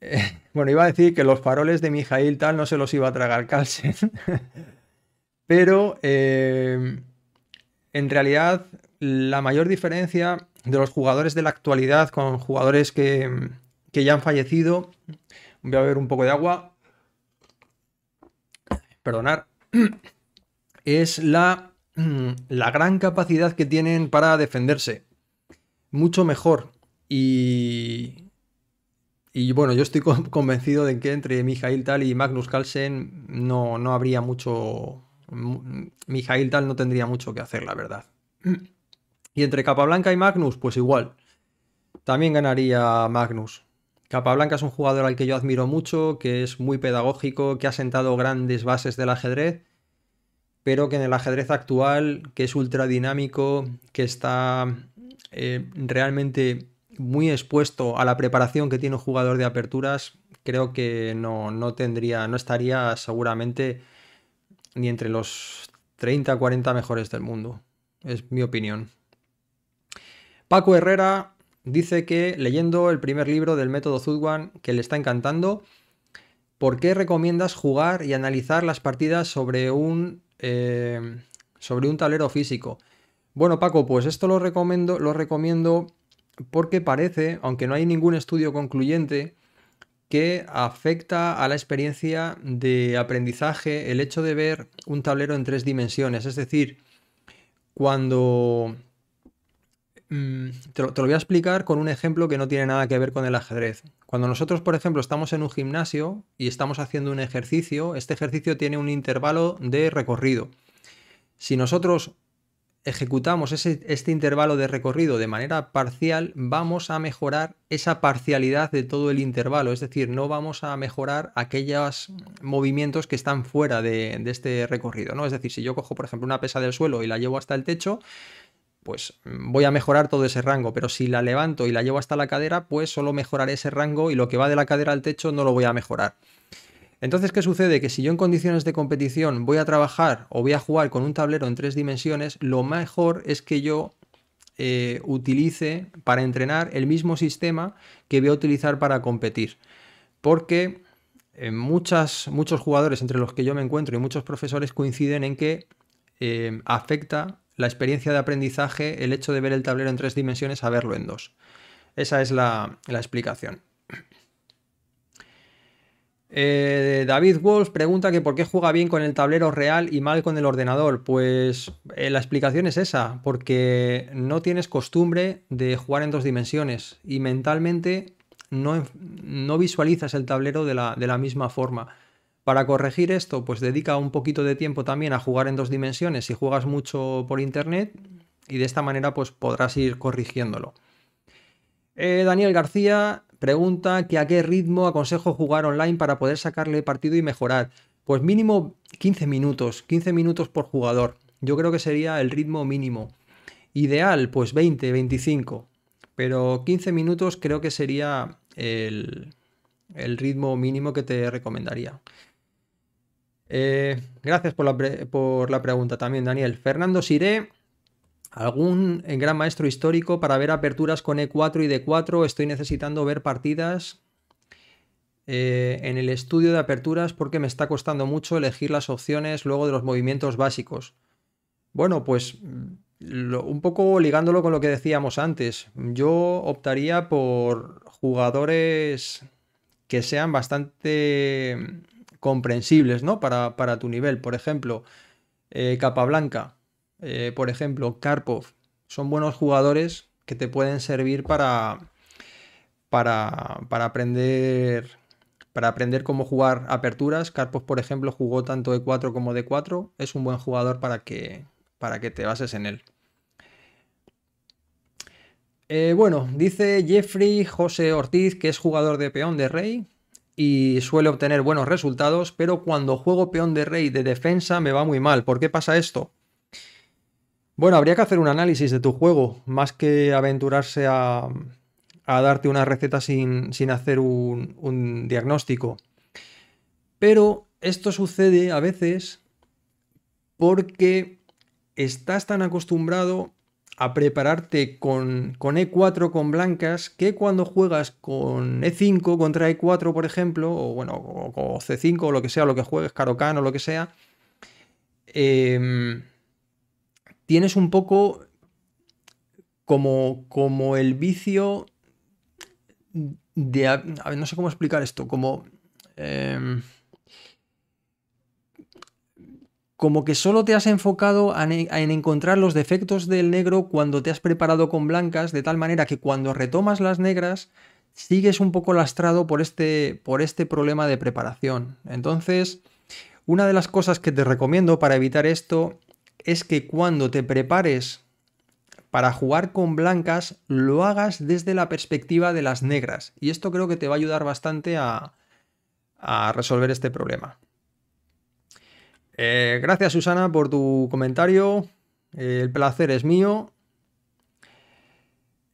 Eh, bueno, iba a decir que los faroles de Mijail tal no se los iba a tragar Carlsen. Pero em, en realidad la mayor diferencia de los jugadores de la actualidad con jugadores que, ya han fallecido... Voy a beber un poco de agua. Perdonar. Es la, la gran capacidad que tienen para defenderse. Mucho mejor y, y bueno, yo estoy convencido de que entre Mijail Tal y Magnus Carlsen no, no habría mucho. Mijail Tal no tendría mucho que hacer, la verdad. Y entre Capablanca y Magnus, pues igual. También ganaría Magnus. Capablanca es un jugador al que yo admiro mucho, que es muy pedagógico, que ha sentado grandes bases del ajedrez, pero que en el ajedrez actual, que es ultra dinámico que está eh, realmente muy expuesto a la preparación que tiene un jugador de aperturas, creo que no, tendría, no estaría seguramente ni entre los 30, o 40 mejores del mundo. Es mi opinión. Paco Herrera dice que leyendo el primer libro del método Zudwan que le está encantando, ¿por qué recomiendas jugar y analizar las partidas sobre un, eh, sobre un tablero físico? Bueno, Paco, pues esto lo recomiendo, lo recomiendo porque parece, aunque no hay ningún estudio concluyente, que afecta a la experiencia de aprendizaje el hecho de ver un tablero en tres dimensiones. Es decir, cuando... Mm, te lo, voy a explicar con un ejemplo que no tiene nada que ver con el ajedrez. Cuando nosotros, por ejemplo, estamos en un gimnasio y estamos haciendo un ejercicio, este ejercicio tiene un intervalo de recorrido. Si nosotros ejecutamos ese, este intervalo de recorrido de manera parcial, vamos a mejorar esa parcialidad de todo el intervalo, es decir, no vamos a mejorar aquellos movimientos que están fuera de, este recorrido, ¿no? Es decir, si yo cojo, por ejemplo, una pesa del suelo y la llevo hasta el techo, pues mm, voy a mejorar todo ese rango, pero si la levanto y la llevo hasta la cadera, pues solo mejoraré ese rango y lo que va de la cadera al techo no lo voy a mejorar. Entonces, ¿qué sucede? Que si yo en condiciones de competición voy a trabajar o voy a jugar con un tablero en tres dimensiones, lo mejor es que yo eh, utilice para entrenar el mismo sistema que voy a utilizar para competir. Porque eh, muchos jugadores entre los que yo me encuentro y muchos profesores coinciden en que eh, afecta la experiencia de aprendizaje el hecho de ver el tablero en tres dimensiones a verlo en dos. Esa es la explicación. Eh, David Wolf pregunta que por qué juega bien con el tablero real y mal con el ordenador. Pues eh, la explicación es esa, porque no tienes costumbre de jugar en dos dimensiones y mentalmente no, no visualizas el tablero de la, misma forma. Para corregir esto, pues dedica un poquito de tiempo también a jugar en dos dimensiones si juegas mucho por internet y de esta manera pues podrás ir corrigiéndolo. Eh, Daniel García Pregunta que a qué ritmo aconsejo jugar online para poder sacarle partido y mejorar. Pues mínimo 15 minutos, 15 minutos por jugador. Yo creo que sería el ritmo mínimo. Ideal, pues 20, 25. Pero 15 minutos creo que sería el, ritmo mínimo que te recomendaría. Eh, gracias por la, por la pregunta también, Daniel. Fernando Siré algún gran maestro histórico para ver aperturas con E4 y D4. Estoy necesitando ver partidas eh, en el estudio de aperturas porque me está costando mucho elegir las opciones luego de los movimientos básicos. Bueno, pues mm, un poco ligándolo con lo que decíamos antes, yo optaría por jugadores que sean bastante mm, comprensibles, ¿no? Para, tu nivel. Por ejemplo, Capa eh, Capablanca eh, por ejemplo, Karpov, son buenos jugadores que te pueden servir para, para, para aprender para aprender cómo jugar aperturas. Karpov, por ejemplo, jugó tanto de 4 como de 4. Es un buen jugador para que, para que te bases en él. Eh, bueno, dice Jeffrey José Ortiz que es jugador de peón de rey y suele obtener buenos resultados, pero cuando juego peón de rey de defensa me va muy mal. ¿Por qué pasa esto? Bueno, habría que hacer un análisis de tu juego, más que aventurarse a, darte una receta sin, sin hacer un, diagnóstico. Pero esto sucede a veces porque estás tan acostumbrado a prepararte con, con, E4 con blancas que cuando juegas con E5 contra E4, por ejemplo, o bueno, o, C5 o lo que sea, lo que juegues, Karokan o lo que sea, em, tienes un poco como, como el vicio de... ver, no sé cómo explicar esto, como... Em, como que solo te has enfocado en encontrar los defectos del negro cuando te has preparado con blancas, de tal manera que cuando retomas las negras sigues un poco lastrado por este, por este problema de preparación. Entonces, una de las cosas que te recomiendo para evitar esto es que cuando te prepares para jugar con blancas, lo hagas desde la perspectiva de las negras. Y esto creo que te va a ayudar bastante a, resolver este problema. Eh, gracias Susana por tu comentario. Eh, el placer es mío.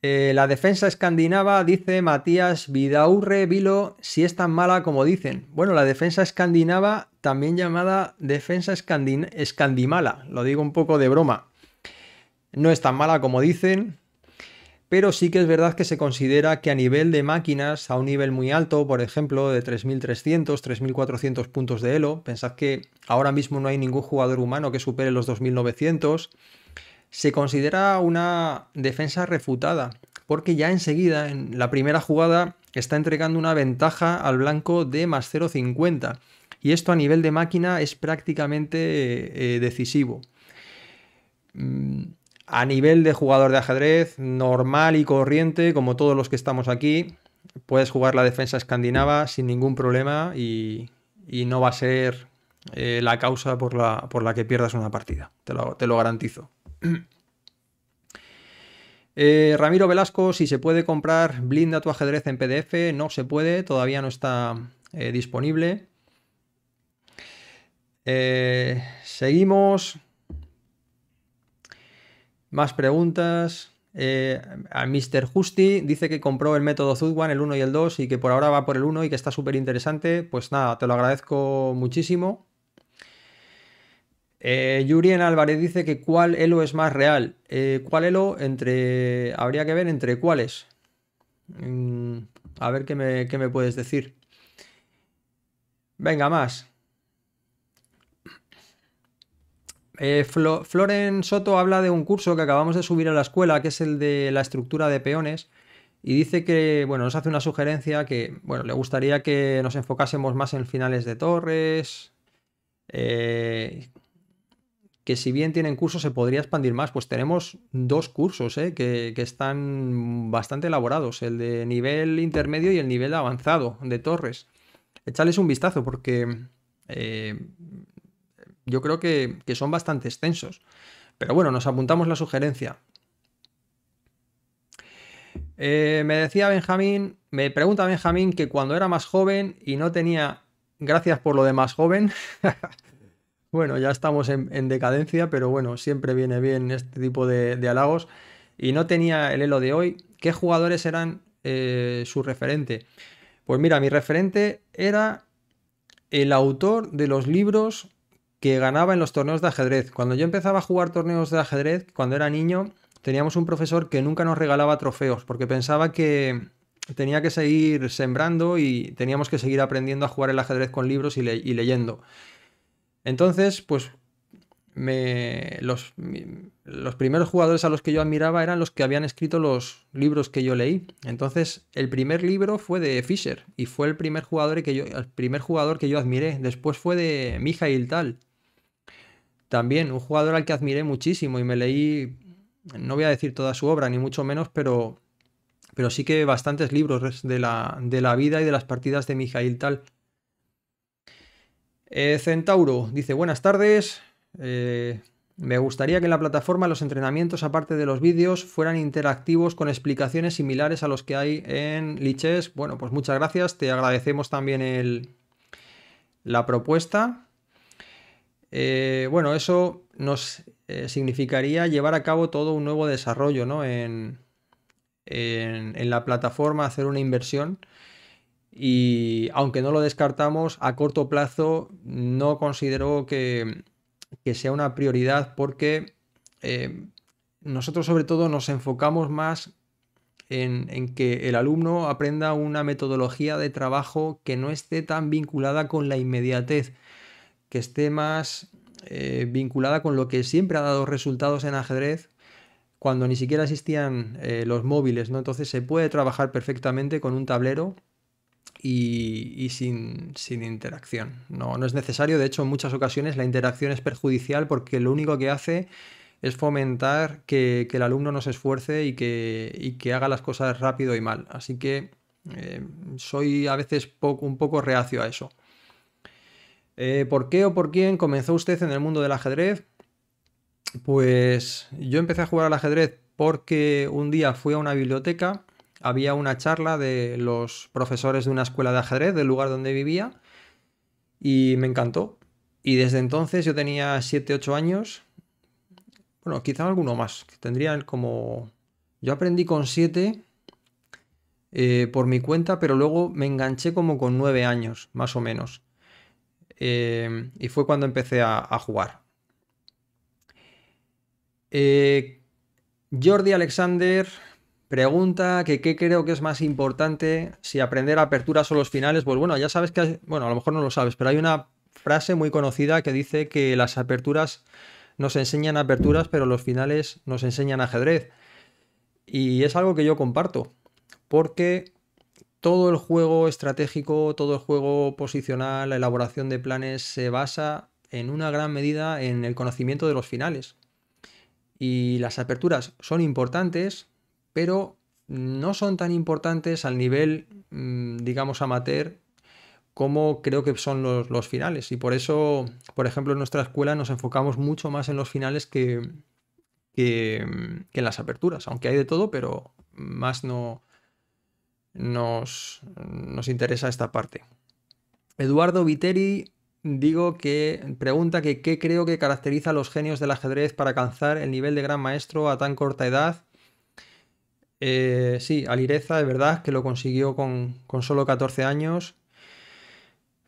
Eh, la defensa escandinava, dice Matías Vidaurre Vilo, si es tan mala como dicen. Bueno, la defensa escandinava, también llamada defensa escandin escandimala, lo digo un poco de broma. No es tan mala como dicen, pero sí que es verdad que se considera que a nivel de máquinas, a un nivel muy alto, por ejemplo, de 3.300, 3.400 puntos de Elo, pensad que ahora mismo no hay ningún jugador humano que supere los 2.900 se considera una defensa refutada, porque ya enseguida, en la primera jugada, está entregando una ventaja al blanco de más 0,50. Y esto a nivel de máquina es prácticamente eh, decisivo. Mm, a nivel de jugador de ajedrez, normal y corriente, como todos los que estamos aquí, puedes jugar la defensa escandinava sin ningún problema y, no va a ser eh, la causa por la, que pierdas una partida, te lo garantizo. Eh, Ramiro Velasco, si se puede comprar Blinda tu ajedrez en PDF, no se puede, todavía no está eh, disponible. Eh, seguimos. Más preguntas. a Mr. Justi dice que compró el método Zudwan, el 1 y el 2, y que por ahora va por el 1 y que está súper interesante. Pues nada, te lo agradezco muchísimo. Eh, Yurien Álvarez dice que cuál elo es más real. Eh, ¿Cuál elo entre. habría que ver entre cuáles? Mm, a ver qué me, puedes decir. Venga, más. Eh, Floren Soto habla de un curso que acabamos de subir a la escuela, que es el de la estructura de peones, y dice que, bueno, nos hace una sugerencia que, bueno, le gustaría que nos enfocásemos más en finales de torres, que si bien tienen cursos se podría expandir más, pues tenemos dos cursos eh, que, están bastante elaborados, el de nivel intermedio y el nivel avanzado de Torres. échales un vistazo porque eh, yo creo que, son bastante extensos. Pero bueno, nos apuntamos la sugerencia. Eh, me decía Benjamín, me pregunta Benjamín que cuando era más joven y no tenía, gracias por lo de más joven, Bueno, ya estamos en, decadencia, pero bueno, siempre viene bien este tipo de, halagos. Y no tenía el elo de hoy. ¿Qué jugadores eran eh, su referente? Pues mira, mi referente era el autor de los libros que ganaba en los torneos de ajedrez. Cuando yo empezaba a jugar torneos de ajedrez, cuando era niño, teníamos un profesor que nunca nos regalaba trofeos, porque pensaba que tenía que seguir sembrando y teníamos que seguir aprendiendo a jugar el ajedrez con libros y leyendo. Entonces, pues los, primeros jugadores a los que yo admiraba eran los que habían escrito los libros que yo leí. Entonces, el primer libro fue de Fischer y fue el primer jugador que yo, el primer jugador que yo admiré. Después fue de Mijail Tal. También un jugador al que admiré muchísimo y me leí, no voy a decir toda su obra, ni mucho menos, pero, pero sí que bastantes libros de la, de la vida y de las partidas de Mijail Tal. Eh, Centauro dice, buenas tardes. Eh, me gustaría que en la plataforma los entrenamientos, aparte de los vídeos, fueran interactivos con explicaciones similares a los que hay en Liches. Bueno, pues muchas gracias. Te agradecemos también la propuesta. Eh, bueno, eso nos significaría llevar a cabo todo un nuevo desarrollo ¿no? en la plataforma, hacer una inversión y aunque no lo descartamos, a corto plazo no considero que, sea una prioridad porque eh, nosotros sobre todo nos enfocamos más en, que el alumno aprenda una metodología de trabajo que no esté tan vinculada con la inmediatez, que esté más eh, vinculada con lo que siempre ha dado resultados en ajedrez, cuando ni siquiera existían eh, los móviles, ¿no? Entonces se puede trabajar perfectamente con un tablero y, sin, interacción. No, no es necesario, de hecho en muchas ocasiones la interacción es perjudicial porque lo único que hace es fomentar que, el alumno no se esfuerce y que, haga las cosas rápido y mal. Así que eh, soy a veces un poco reacio a eso. Eh, ¿Por qué o por quién comenzó usted en el mundo del ajedrez? Pues yo empecé a jugar al ajedrez porque un día fui a una biblioteca había una charla de los profesores de una escuela de ajedrez del lugar donde vivía y me encantó. Y desde entonces yo tenía 7, 8 años, bueno, quizá alguno más, que tendrían como... Yo aprendí con 7 eh, por mi cuenta, pero luego me enganché como con 9 años, más o menos. Eh, y fue cuando empecé a, jugar. Eh, Jordi Alexander Pregunta que qué creo que es más importante, si aprender aperturas o los finales. Pues bueno, ya sabes que, bueno, a lo mejor no lo sabes, pero hay una frase muy conocida que dice que las aperturas nos enseñan aperturas, pero los finales nos enseñan ajedrez. Y es algo que yo comparto, porque todo el juego estratégico, todo el juego posicional, la elaboración de planes se basa en una gran medida en el conocimiento de los finales. Y las aperturas son importantes, pero no son tan importantes al nivel, mm, digamos, amateur como creo que son los, finales. Y por eso, por ejemplo, en nuestra escuela nos enfocamos mucho más en los finales que, en las aperturas, aunque hay de todo, pero más no nos, nos interesa esta parte. Eduardo Viteri digo que pregunta que qué creo que caracteriza a los genios del ajedrez para alcanzar el nivel de gran maestro a tan corta edad eh, sí, Alireza, de verdad, que lo consiguió con, solo 14 años.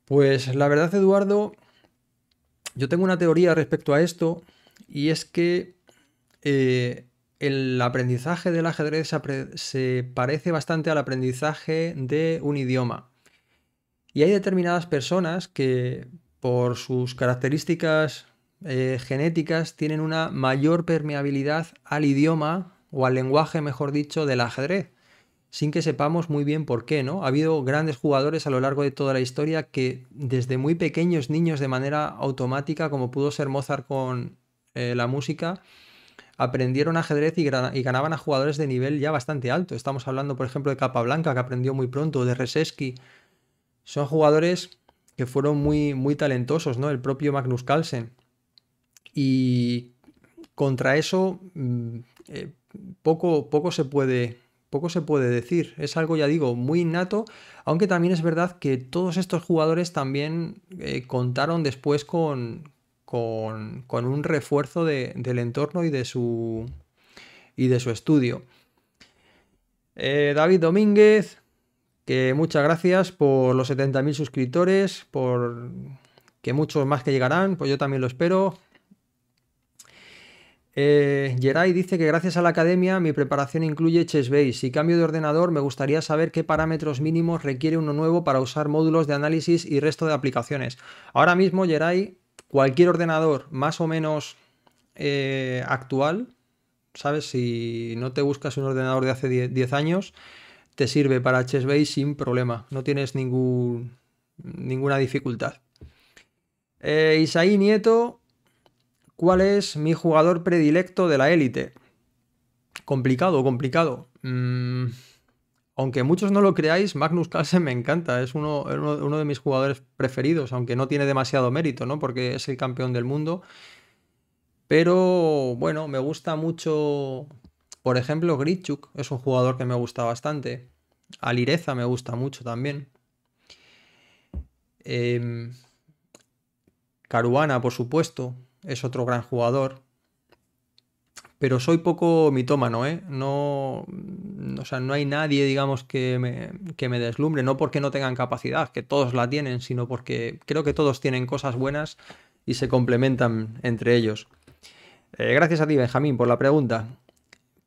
Pues la verdad, Eduardo, yo tengo una teoría respecto a esto, y es que eh, el aprendizaje del ajedrez se parece bastante al aprendizaje de un idioma. Y hay determinadas personas que, por sus características eh, genéticas, tienen una mayor permeabilidad al idioma o al lenguaje, mejor dicho, del ajedrez, sin que sepamos muy bien por qué, ¿no? Ha habido grandes jugadores a lo largo de toda la historia que desde muy pequeños niños de manera automática, como pudo ser Mozart con eh, la música, aprendieron ajedrez y, ganaban a jugadores de nivel ya bastante alto. Estamos hablando, por ejemplo, de Capablanca, que aprendió muy pronto, de Reseski. Son jugadores que fueron muy, muy talentosos, ¿no? El propio Magnus Carlsen. Y contra eso mm, eh, poco, poco se puede poco se puede decir. Es algo, ya digo, muy innato, aunque también es verdad que todos estos jugadores también eh, contaron después con, un refuerzo del entorno y de su, y de su estudio. Eh, David Domínguez, que muchas gracias por los 70.000 suscriptores, por que muchos más que llegarán, pues yo también lo espero. Eh, Geray dice que gracias a la academia mi preparación incluye Chessbase. Si cambio de ordenador me gustaría saber qué parámetros mínimos requiere uno nuevo para usar módulos de análisis y resto de aplicaciones. Ahora mismo, Geray, cualquier ordenador más o menos eh, actual, ¿sabes? Si no te buscas un ordenador de hace 10 años, te sirve para Chessbase sin problema. No tienes ningún, ninguna dificultad. Eh, Isaí Nieto ¿Cuál es mi jugador predilecto de la élite? Complicado, complicado. Mm, aunque muchos no lo creáis, Magnus Carlsen me encanta. Es uno, de mis jugadores preferidos, aunque no tiene demasiado mérito, ¿no? Porque es el campeón del mundo. Pero bueno, me gusta mucho. Por ejemplo, Grichuk es un jugador que me gusta bastante. Alireza me gusta mucho también. Em, Caruana, por supuesto es otro gran jugador. Pero soy poco mitómano, ¿eh? No, o sea, no hay nadie, digamos, que me, deslumbre. No porque no tengan capacidad, que todos la tienen, sino porque creo que todos tienen cosas buenas y se complementan entre ellos. Eh, gracias a ti, Benjamín, por la pregunta.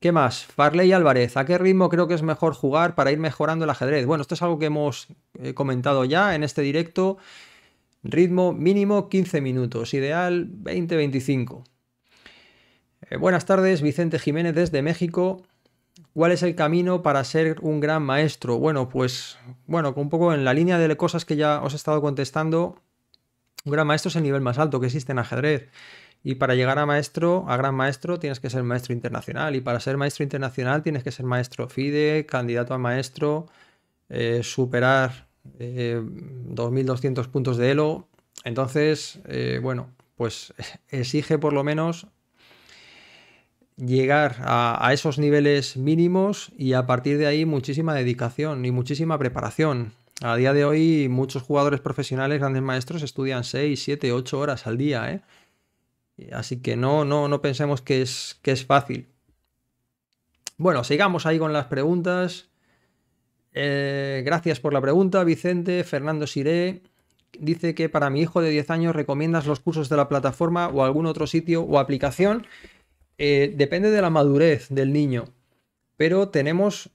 ¿Qué más? Farley Álvarez, ¿a qué ritmo creo que es mejor jugar para ir mejorando el ajedrez? Bueno, esto es algo que hemos eh, comentado ya en este directo Ritmo mínimo 15 minutos, ideal 20-25. Eh, buenas tardes, Vicente Jiménez desde México. ¿Cuál es el camino para ser un gran maestro? Bueno, pues bueno, un poco en la línea de cosas que ya os he estado contestando, un gran maestro es el nivel más alto que existe en ajedrez. Y para llegar a maestro, a gran maestro, tienes que ser maestro internacional. Y para ser maestro internacional tienes que ser maestro FIDE, candidato a maestro, eh, superar 2.200 eh, puntos de Elo. Entonces, eh, bueno, pues exige por lo menos llegar a, esos niveles mínimos y a partir de ahí muchísima dedicación y muchísima preparación. A día de hoy muchos jugadores profesionales, grandes maestros, estudian 6, 7, 8 horas al día. ¿eh? Así que no, no, no pensemos que es, que es fácil. Bueno, sigamos ahí con las preguntas. Eh, gracias por la pregunta, Vicente. Fernando Siré dice que para mi hijo de 10 años recomiendas los cursos de la plataforma o algún otro sitio o aplicación. Eh, depende de la madurez del niño, pero tenemos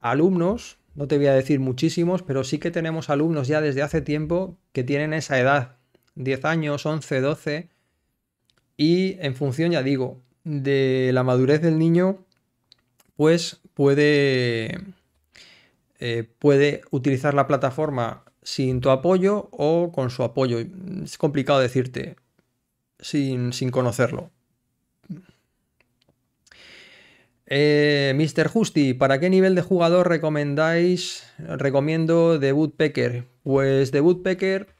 alumnos, no te voy a decir muchísimos, pero sí que tenemos alumnos ya desde hace tiempo que tienen esa edad, 10 años, 11, 12, y en función, ya digo, de la madurez del niño, pues puede eh, puede utilizar la plataforma sin tu apoyo o con su apoyo. Es complicado decirte sin, conocerlo. Eh, Mr. Justi, ¿para qué nivel de jugador recomendáis? Recomiendo The Woodpecker. Pues The Woodpecker,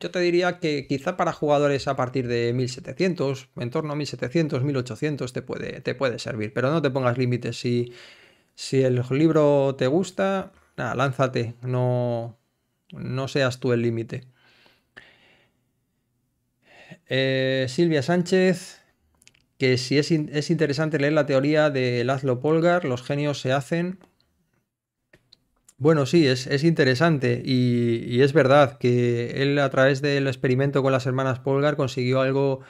yo te diría que quizá para jugadores a partir de 1700, en torno a 1700, 1800, te puede, te puede servir, pero no te pongas límites. Si si el libro te gusta, nada, lánzate, no, no seas tú el límite. Eh, Silvia Sánchez, que si es, interesante leer la teoría de Lazlo Polgar, los genios se hacen. Bueno, sí, es, interesante y, es verdad que él a través del experimento con las hermanas Polgar consiguió algo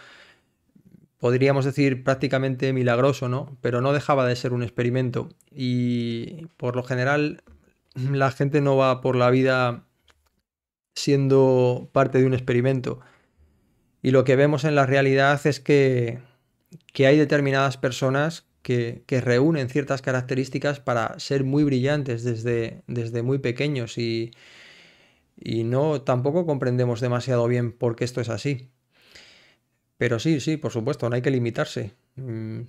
podríamos decir prácticamente milagroso, ¿no? Pero no dejaba de ser un experimento y por lo general la gente no va por la vida siendo parte de un experimento. Y lo que vemos en la realidad es que, hay determinadas personas que, reúnen ciertas características para ser muy brillantes desde, desde muy pequeños y, y no tampoco comprendemos demasiado bien por qué esto es así. Pero sí, sí, por supuesto, no hay que limitarse. Mm,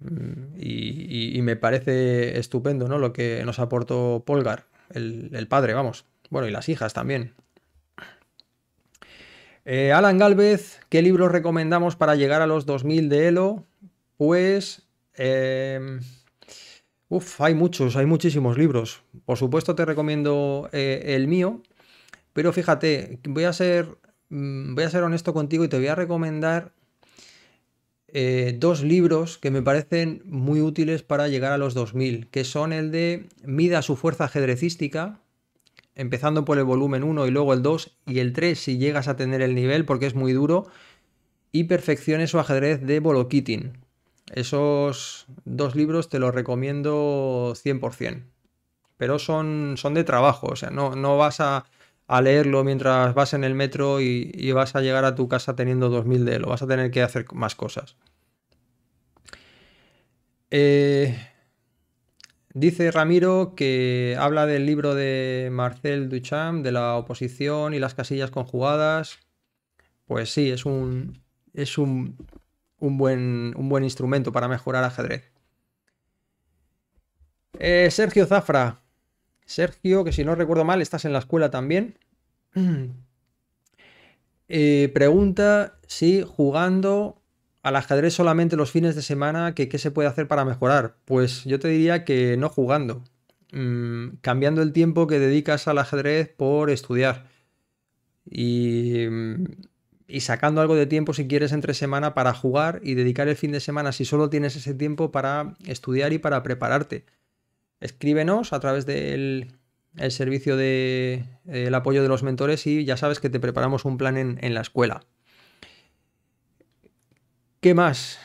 mm, y, me parece estupendo ¿no? lo que nos aportó Polgar, el, padre, vamos. Bueno, y las hijas también. Eh, Alan Galvez, ¿qué libros recomendamos para llegar a los 2000 de Elo? Pues... Em, uf, hay muchos, hay muchísimos libros. Por supuesto te recomiendo eh, el mío, pero fíjate, voy a ser Mm, voy a ser honesto contigo y te voy a recomendar eh, dos libros que me parecen muy útiles para llegar a los 2000, que son el de Mida su fuerza ajedrecística, empezando por el volumen 1 y luego el 2 y el 3 si llegas a tener el nivel porque es muy duro, y Perfecciones su ajedrez de Boloquitín Esos dos libros te los recomiendo 100%, pero son, son de trabajo, o sea, no, no vas a a leerlo mientras vas en el metro y, vas a llegar a tu casa teniendo 2.000 de lo vas a tener que hacer más cosas. Eh, dice Ramiro que habla del libro de Marcel Duchamp, de la oposición y las casillas conjugadas. Pues sí, es un, es un, buen, un buen instrumento para mejorar ajedrez. Eh, Sergio Zafra, Sergio, que si no recuerdo mal, estás en la escuela también. Eh, pregunta si jugando al ajedrez solamente los fines de semana, que, ¿qué se puede hacer para mejorar? Pues yo te diría que no jugando, mm, cambiando el tiempo que dedicas al ajedrez por estudiar y, mm, y sacando algo de tiempo si quieres entre semana para jugar y dedicar el fin de semana si solo tienes ese tiempo para estudiar y para prepararte escríbenos a través del el servicio del apoyo de los mentores y ya sabes que te preparamos un plan en, la escuela. ¿Qué más?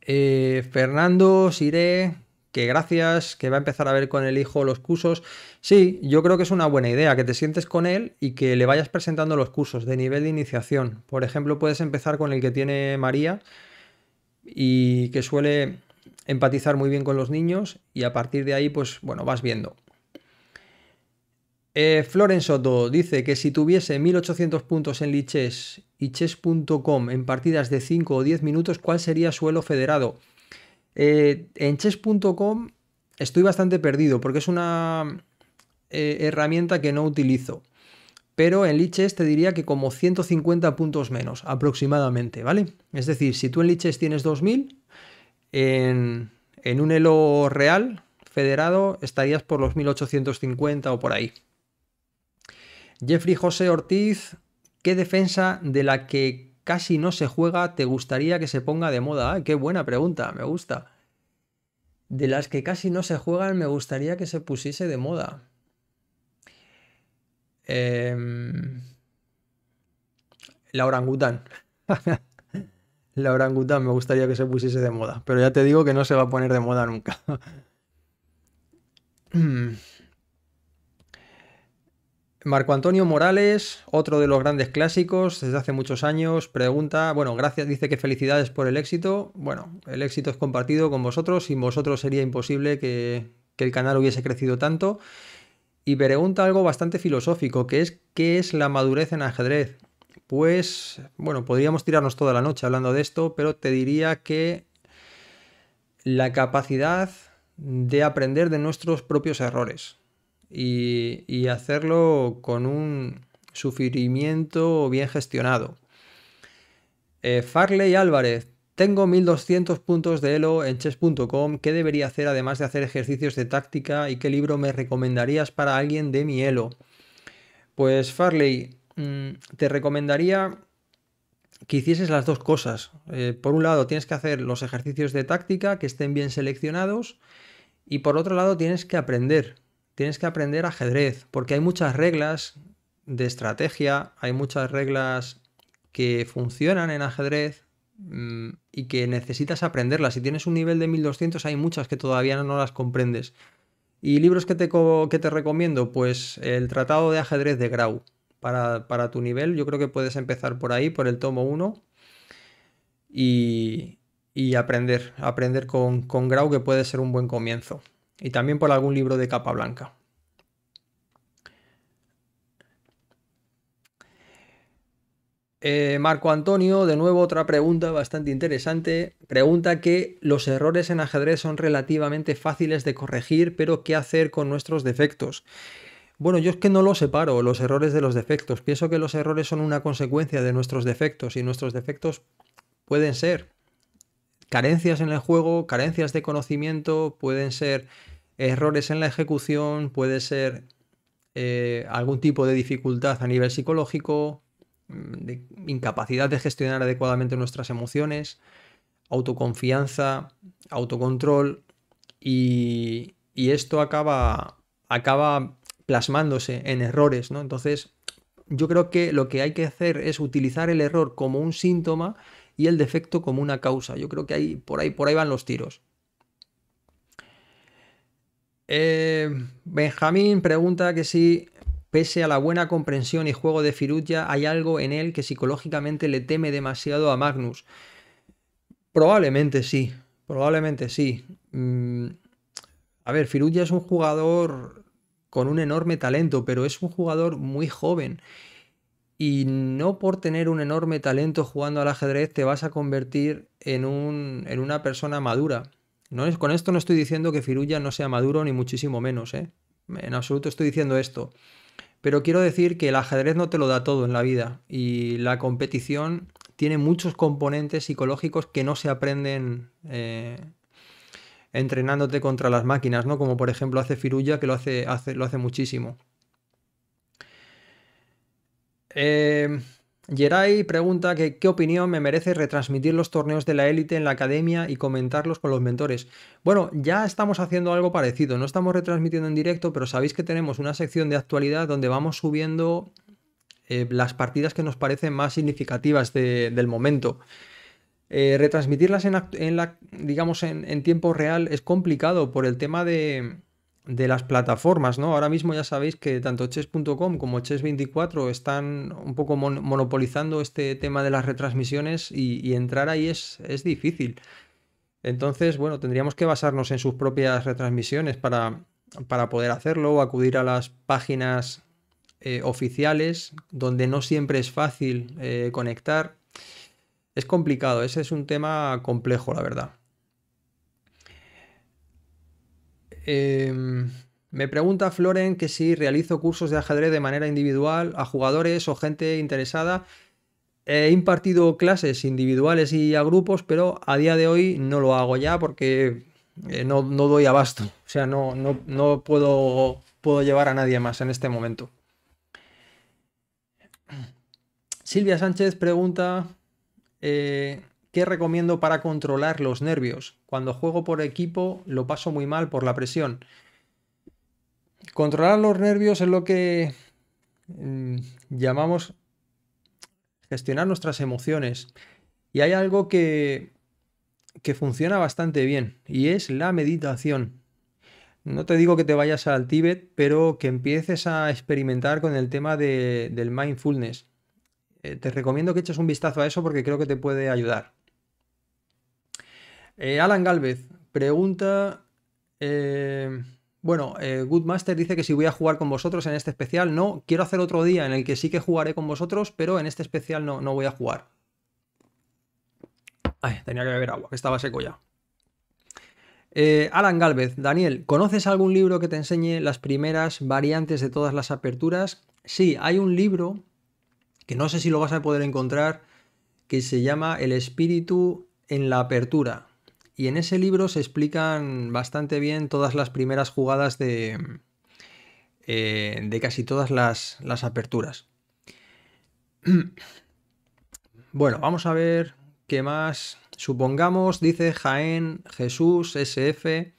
Eh, Fernando Siré, que gracias, que va a empezar a ver con el hijo los cursos. Sí, yo creo que es una buena idea que te sientes con él y que le vayas presentando los cursos de nivel de iniciación. Por ejemplo, puedes empezar con el que tiene María y que suele empatizar muy bien con los niños y a partir de ahí, pues bueno, vas viendo. Eh, Floren Soto dice que si tuviese 1800 puntos en lichess y chess.com en partidas de 5 o 10 minutos, ¿cuál sería suelo federado? Eh, en chess.com estoy bastante perdido porque es una eh, herramienta que no utilizo. Pero en liches te diría que como 150 puntos menos aproximadamente, ¿vale? Es decir, si tú en liches tienes 2000, en, un elo real federado estarías por los 1850 o por ahí. Jeffrey José Ortiz, ¿qué defensa de la que casi no se juega te gustaría que se ponga de moda? Qué buena pregunta, me gusta. De las que casi no se juegan, me gustaría que se pusiese de moda. Em, la orangután. la orangután me gustaría que se pusiese de moda, pero ya te digo que no se va a poner de moda nunca. Marco Antonio Morales, otro de los grandes clásicos desde hace muchos años, pregunta, bueno, gracias, dice que felicidades por el éxito. Bueno, el éxito es compartido con vosotros, sin vosotros sería imposible que, que el canal hubiese crecido tanto. Y pregunta algo bastante filosófico, que es ¿qué es la madurez en ajedrez? pues bueno, podríamos tirarnos toda la noche hablando de esto, pero te diría que la capacidad de aprender de nuestros propios errores y, hacerlo con un sufrimiento bien gestionado. Eh, Farley Álvarez, tengo 1200 puntos de Elo en chess.com. ¿Qué debería hacer además de hacer ejercicios de táctica y qué libro me recomendarías para alguien de mi Elo? Pues Farley, Mm, te recomendaría que hicieses las dos cosas. Eh, por un lado, tienes que hacer los ejercicios de táctica que estén bien seleccionados y por otro lado, tienes que aprender. Tienes que aprender ajedrez, porque hay muchas reglas de estrategia, hay muchas reglas que funcionan en ajedrez mm, y que necesitas aprenderlas. Si tienes un nivel de 1200, hay muchas que todavía no las comprendes. ¿Y libros que te, que te recomiendo? Pues el Tratado de Ajedrez de Grau para, tu nivel. Yo creo que puedes empezar por ahí, por el tomo 1 y, aprender, aprender con, Grau que puede ser un buen comienzo. Y también por algún libro de capa blanca. Eh, Marco Antonio, de nuevo otra pregunta bastante interesante. Pregunta que los errores en ajedrez son relativamente fáciles de corregir, pero ¿qué hacer con nuestros defectos? Bueno, yo es que no lo separo, los errores de los defectos. Pienso que los errores son una consecuencia de nuestros defectos y nuestros defectos pueden ser carencias en el juego, carencias de conocimiento, pueden ser errores en la ejecución, puede ser eh, algún tipo de dificultad a nivel psicológico, mm, de incapacidad de gestionar adecuadamente nuestras emociones, autoconfianza, autocontrol y, y esto acaba, acaba plasmándose en errores, ¿no? Entonces, yo creo que lo que hay que hacer es utilizar el error como un síntoma y el defecto como una causa. Yo creo que ahí, por, ahí, por ahí van los tiros. Eh, Benjamín pregunta que si, pese a la buena comprensión y juego de Firuja, hay algo en él que psicológicamente le teme demasiado a Magnus. Probablemente sí, probablemente sí. Mm, a ver, Firuja es un jugador con un enorme talento, pero es un jugador muy joven. Y no por tener un enorme talento jugando al ajedrez te vas a convertir en, una persona madura. con esto no estoy diciendo que Firulla no sea maduro, ni muchísimo menos. ¿eh? En absoluto estoy diciendo esto. Pero quiero decir que el ajedrez no te lo da todo en la vida. Y la competición tiene muchos componentes psicológicos que no se aprenden eh, entrenándote contra las máquinas, ¿no? Como por ejemplo hace Firulla, que lo hace, lo hace muchísimo. Eh, pregunta qué opinión me merece retransmitir los torneos de la élite en la academia y comentarlos con los mentores. Bueno, ya estamos haciendo algo parecido, no estamos retransmitiendo en directo, pero sabéis que tenemos una sección de actualidad donde vamos subiendo eh, las partidas que nos parecen más significativas del momento. Eh, retransmitirlas en, digamos, en, tiempo real es complicado por el tema de, las plataformas, ¿no? Ahora mismo ya sabéis que tanto chess.com como chess24 están un poco monopolizando este tema de las retransmisiones y, entrar ahí es, difícil. Entonces, bueno, tendríamos que basarnos en sus propias retransmisiones para, para poder hacerlo o acudir a las páginas eh, oficiales donde no siempre es fácil eh, conectar. Es complicado, ese es un tema complejo, la verdad. Em, me pregunta Floren que si realizo cursos de ajedrez de manera individual a jugadores o gente interesada. He impartido clases individuales y a grupos, pero a día de hoy no lo hago ya porque eh, no, doy abasto. O sea, no, no, puedo, puedo llevar a nadie más en este momento. Silvia Sánchez pregunta eh, ¿qué recomiendo para controlar los nervios? Cuando juego por equipo lo paso muy mal por la presión. Controlar los nervios es lo que mm, llamamos gestionar nuestras emociones. Y hay algo que, que funciona bastante bien y es la meditación. No te digo que te vayas al Tíbet, pero que empieces a experimentar con el tema del mindfulness. Eh, te recomiendo que eches un vistazo a eso porque creo que te puede ayudar. Eh, Alan Galvez pregunta... Eh, bueno, Goodmaster dice que si voy a jugar con vosotros en este especial, no. Quiero hacer otro día en el que sí que jugaré con vosotros, pero en este especial no, no voy a jugar. Ay, tenía que beber agua, que estaba seco ya. Alan Galvez, Daniel, ¿conoces algún libro que te enseñe las primeras variantes de todas las aperturas? Sí, hay un libro que no sé si lo vas a poder encontrar, que se llama El espíritu en la apertura. Y en ese libro se explican bastante bien todas las primeras jugadas de, eh, de casi todas las, las aperturas. Bueno, vamos a ver qué más. Supongamos, dice Jaén, Jesús, SF,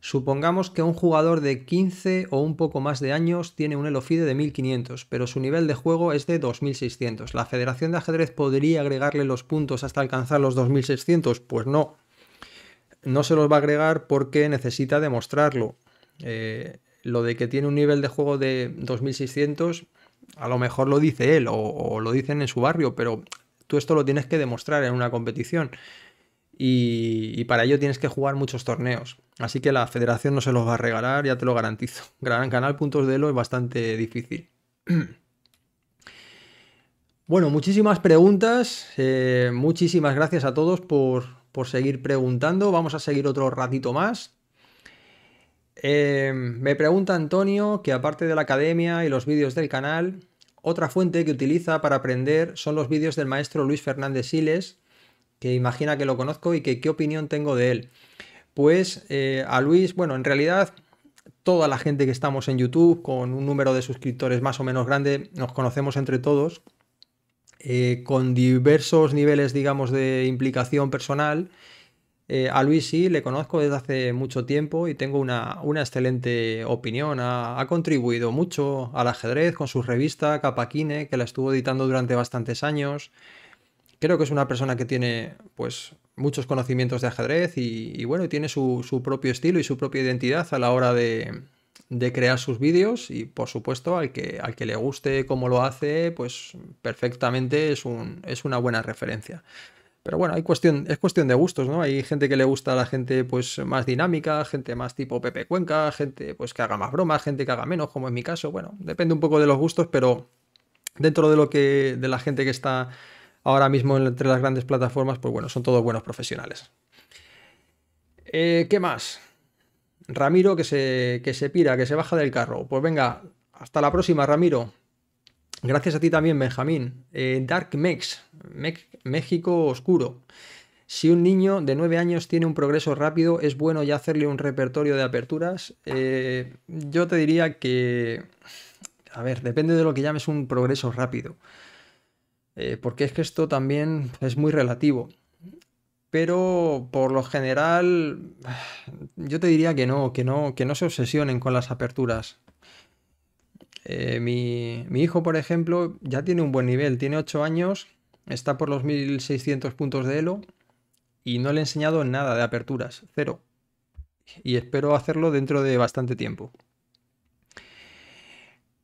Supongamos que un jugador de 15 o un poco más de años tiene un Elofide de 1500, pero su nivel de juego es de 2600. ¿La Federación de Ajedrez podría agregarle los puntos hasta alcanzar los 2600? Pues no. No se los va a agregar porque necesita demostrarlo. Eh, lo de que tiene un nivel de juego de 2600, a lo mejor lo dice él o lo dicen en su barrio, pero tú esto lo tienes que demostrar en una competición y, para ello tienes que jugar muchos torneos. Así que la federación no se los va a regalar, ya te lo garantizo. Gran canal puntos de elo es bastante difícil. bueno, muchísimas preguntas. Eh, muchísimas gracias a todos por, seguir preguntando. Vamos a seguir otro ratito más. Eh, me pregunta Antonio que aparte de la academia y los vídeos del canal, otra fuente que utiliza para aprender son los vídeos del maestro Luis Fernández Siles que imagina que lo conozco y que qué opinión tengo de él. Pues eh, a Luis, bueno, en realidad toda la gente que estamos en YouTube, con un número de suscriptores más o menos grande, nos conocemos entre todos, eh, con diversos niveles, digamos, de implicación personal. Eh, a Luis sí, le conozco desde hace mucho tiempo y tengo una, excelente opinión. Ha, ha, contribuido mucho al ajedrez con su revista Capaquine, que la estuvo editando durante bastantes años creo que es una persona que tiene pues muchos conocimientos de ajedrez y, bueno, tiene su, propio estilo y su propia identidad a la hora de, crear sus vídeos y por supuesto al que, al que le guste cómo lo hace, pues perfectamente es, un, es una buena referencia. Pero bueno, hay cuestión, es cuestión de gustos, ¿no? Hay gente que le gusta a la gente pues más dinámica, gente más tipo Pepe Cuenca, gente pues que haga más bromas, gente que haga menos, como en mi caso. Bueno, depende un poco de los gustos, pero dentro de lo que. de la gente que está ahora mismo entre las grandes plataformas, pues bueno, son todos buenos profesionales. Eh, ¿Qué más? Ramiro que se, que se pira, que se baja del carro. Pues venga, hasta la próxima, Ramiro. Gracias a ti también, Benjamín. Eh, Dark Mex, Mex, México Oscuro. Si un niño de 9 años tiene un progreso rápido, ¿es bueno ya hacerle un repertorio de aperturas? Eh, yo te diría que... A ver, depende de lo que llames un progreso rápido. Eh, porque es que esto también es muy relativo. Pero por lo general, yo te diría que no, que no, que no se obsesionen con las aperturas. Eh, mi, hijo, por ejemplo, ya tiene un buen nivel, tiene 8 años, está por los 1600 puntos de Elo y no le he enseñado nada de aperturas, cero. Y espero hacerlo dentro de bastante tiempo.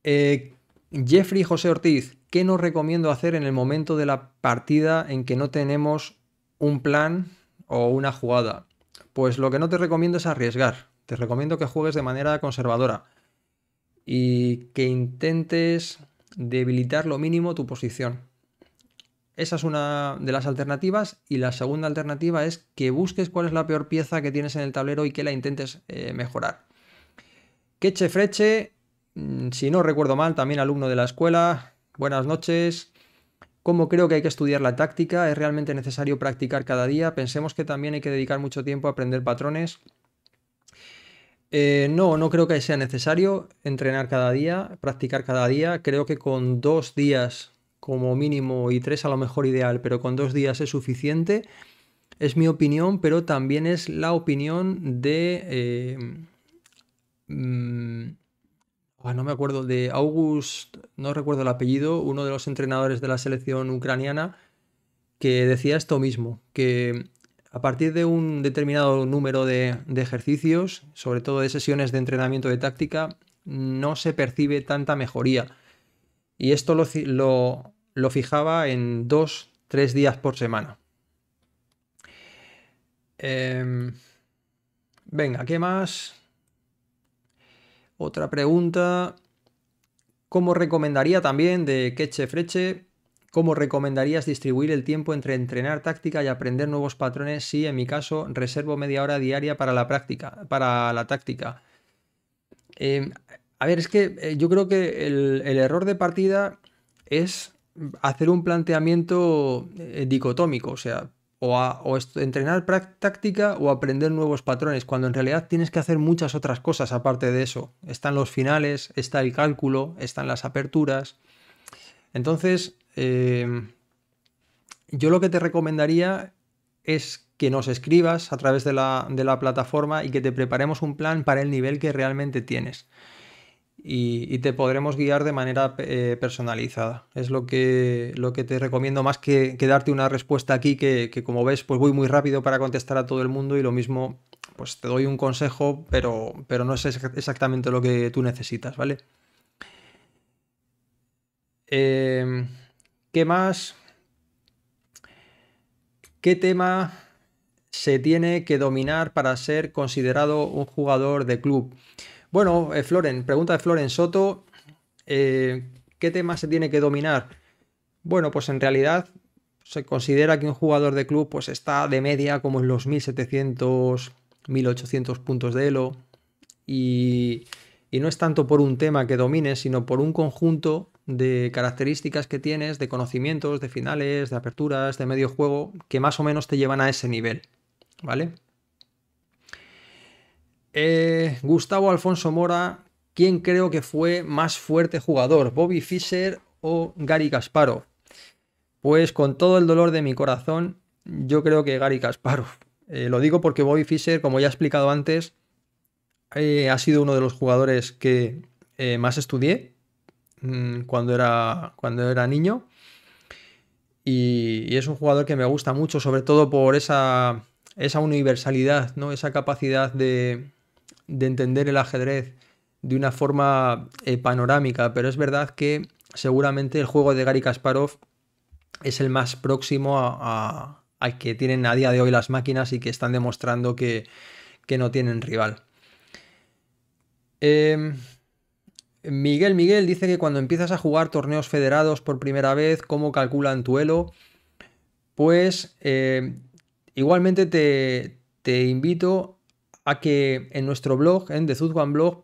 Eh, Jeffrey José Ortiz, ¿Qué nos recomiendo hacer en el momento de la partida en que no tenemos un plan o una jugada? Pues lo que no te recomiendo es arriesgar. Te recomiendo que juegues de manera conservadora y que intentes debilitar lo mínimo tu posición. Esa es una de las alternativas y la segunda alternativa es que busques cuál es la peor pieza que tienes en el tablero y que la intentes eh, mejorar. Queche Freche, mm, si no recuerdo mal, también alumno de la escuela, Buenas noches. ¿Cómo creo que hay que estudiar la táctica? ¿Es realmente necesario practicar cada día? Pensemos que también hay que dedicar mucho tiempo a aprender patrones. Eh, no, no creo que sea necesario entrenar cada día, practicar cada día. Creo que con dos días como mínimo y tres a lo mejor ideal, pero con dos días es suficiente. Es mi opinión, pero también es la opinión de... Eh, mm, Ah, no me acuerdo, de August, no recuerdo el apellido, uno de los entrenadores de la selección ucraniana, que decía esto mismo, que a partir de un determinado número de, ejercicios, sobre todo de sesiones de entrenamiento de táctica, no se percibe tanta mejoría. Y esto lo, fijaba en dos, tres días por semana. Em, venga, ¿qué más? Otra pregunta, ¿cómo recomendaría también de Queche Freche? ¿Cómo recomendarías distribuir el tiempo entre entrenar táctica y aprender nuevos patrones si en mi caso reservo media hora diaria para la práctica, para la táctica? Em, a ver, es que eh, yo creo que el, el error de partida es hacer un planteamiento eh, dicotómico, o sea, o, entrenar táctica o aprender nuevos patrones, cuando en realidad tienes que hacer muchas otras cosas aparte de eso. Están los finales, está el cálculo, están las aperturas. Entonces, eh, yo lo que te recomendaría es que nos escribas a través de la plataforma y que te preparemos un plan para el nivel que realmente tienes y, te podremos guiar de manera eh, personalizada. Es lo que, lo que te recomiendo más que, darte una respuesta aquí que, como ves, pues voy muy rápido para contestar a todo el mundo y lo mismo, pues te doy un consejo, pero, pero no es exactamente lo que tú necesitas, ¿vale? Em, ¿Qué más? ¿Qué tema se tiene que dominar para ser considerado un jugador de club? Bueno, eh, Floren, pregunta de Floren Soto. Eh, ¿Qué tema se tiene que dominar? Bueno, pues en realidad se considera que un jugador de club pues está de media como en los 1700, 1800 puntos de Elo y, y, no es tanto por un tema que domines, sino por un conjunto de características que tienes, de conocimientos, de finales, de aperturas, de medio juego, que más o menos te llevan a ese nivel, ¿vale? Eh, Gustavo Alfonso Mora, ¿quién creo que fue más fuerte jugador? ¿Bobby Fischer o Gary Kasparov? Pues con todo el dolor de mi corazón, yo creo que Gary Kasparov. Eh, lo digo porque Bobby Fischer, como ya he explicado antes, eh, ha sido uno de los jugadores que más estudié mm, cuando, era, cuando era niño. Y, y es un jugador que me gusta mucho, sobre todo por esa esa universalidad, ¿no? Esa capacidad de, de entender el ajedrez de una forma eh, panorámica, pero es verdad que seguramente el juego de Gary Kasparov es el más próximo a, que tienen a día de hoy las máquinas y que están demostrando que, que no tienen rival. Em, Miguel Miguel dice que cuando empiezas a jugar torneos federados por primera vez, ¿cómo calculan tu elo? Pues eh, igualmente te, te invito a que en nuestro blog, en The Blog,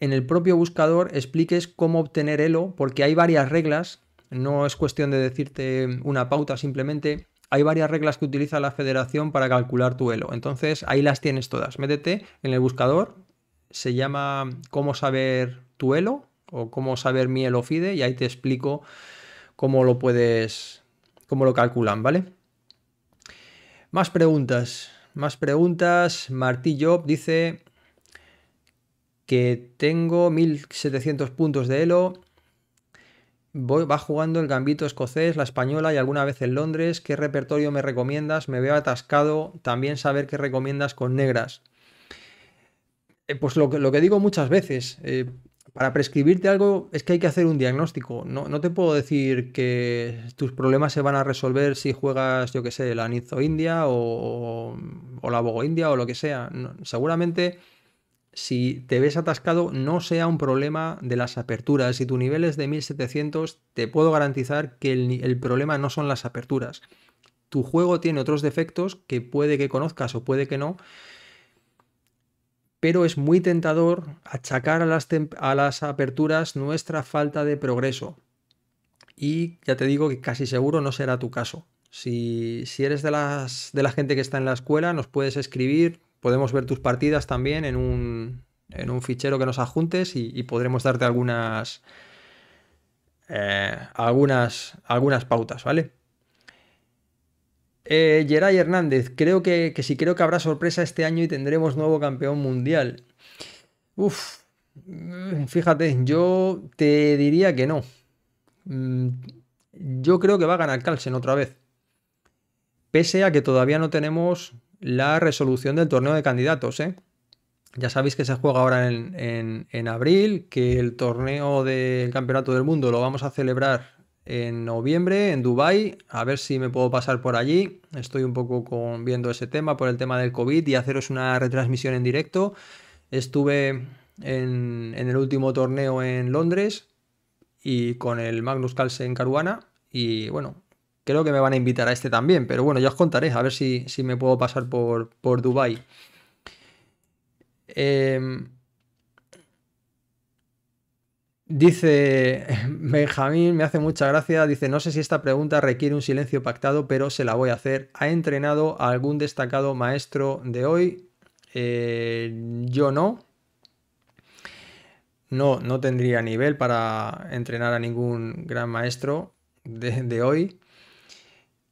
en el propio buscador expliques cómo obtener Elo, porque hay varias reglas, no es cuestión de decirte una pauta simplemente, hay varias reglas que utiliza la federación para calcular tu Elo. Entonces ahí las tienes todas. Métete en el buscador, se llama cómo saber tu Elo o cómo saber mi Elo FIDE y ahí te explico cómo lo puedes, cómo lo calculan, ¿vale? Más preguntas más preguntas. Martí Job dice que tengo 1700 puntos de Elo. va jugando el gambito escocés, la española y alguna vez en Londres. ¿Qué repertorio me recomiendas? Me veo atascado. También saber qué recomiendas con negras. Eh, pues lo, que digo muchas veces. Eh, para prescribirte algo es que hay que hacer un diagnóstico. No, te puedo decir que tus problemas se van a resolver si juegas, yo que sé, la Nizo India o, la Bogo India o lo que sea. seguramente si te ves atascado no sea un problema de las aperturas. Si tu nivel es de 1700, te puedo garantizar que el problema no son las aperturas. Tu juego tiene otros defectos que puede que conozcas o puede que no, pero es muy tentador achacar a las, a las aperturas nuestra falta de progreso. Y ya te digo que casi seguro no será tu caso. Si, si eres de, las, de la gente que está en la escuela, nos puedes escribir, podemos ver tus partidas también en un, en un fichero que nos adjuntes y, podremos darte algunas, eh, algunas, algunas pautas, ¿vale? Eh, Geray Hernández, creo que, sí, creo que habrá sorpresa este año y tendremos nuevo campeón mundial. Uf, mm, fíjate, yo te diría que no. Mm, yo creo que va a ganar Carlsen otra vez. Pese a que todavía no tenemos la resolución del torneo de candidatos, ¿eh? Ya sabéis que se juega ahora en, en, abril, que el torneo del Campeonato del Mundo lo vamos a celebrar en noviembre en Dubai, a ver si me puedo pasar por allí. Estoy un poco con, viendo ese tema por el tema del COVID y haceros una retransmisión en directo. Estuve en, el último torneo en Londres y con el Magnus Carlsen Caruana y bueno, creo que me van a invitar a este también, pero bueno, ya os contaré, a ver si, si me puedo pasar por, por Dubai. Eh, em, Dice Benjamín, me hace mucha gracia, dice, no sé si esta pregunta requiere un silencio pactado, pero se la voy a hacer. ¿Ha entrenado a algún destacado maestro de hoy? Eh, yo no. No, no tendría nivel para entrenar a ningún gran maestro de hoy,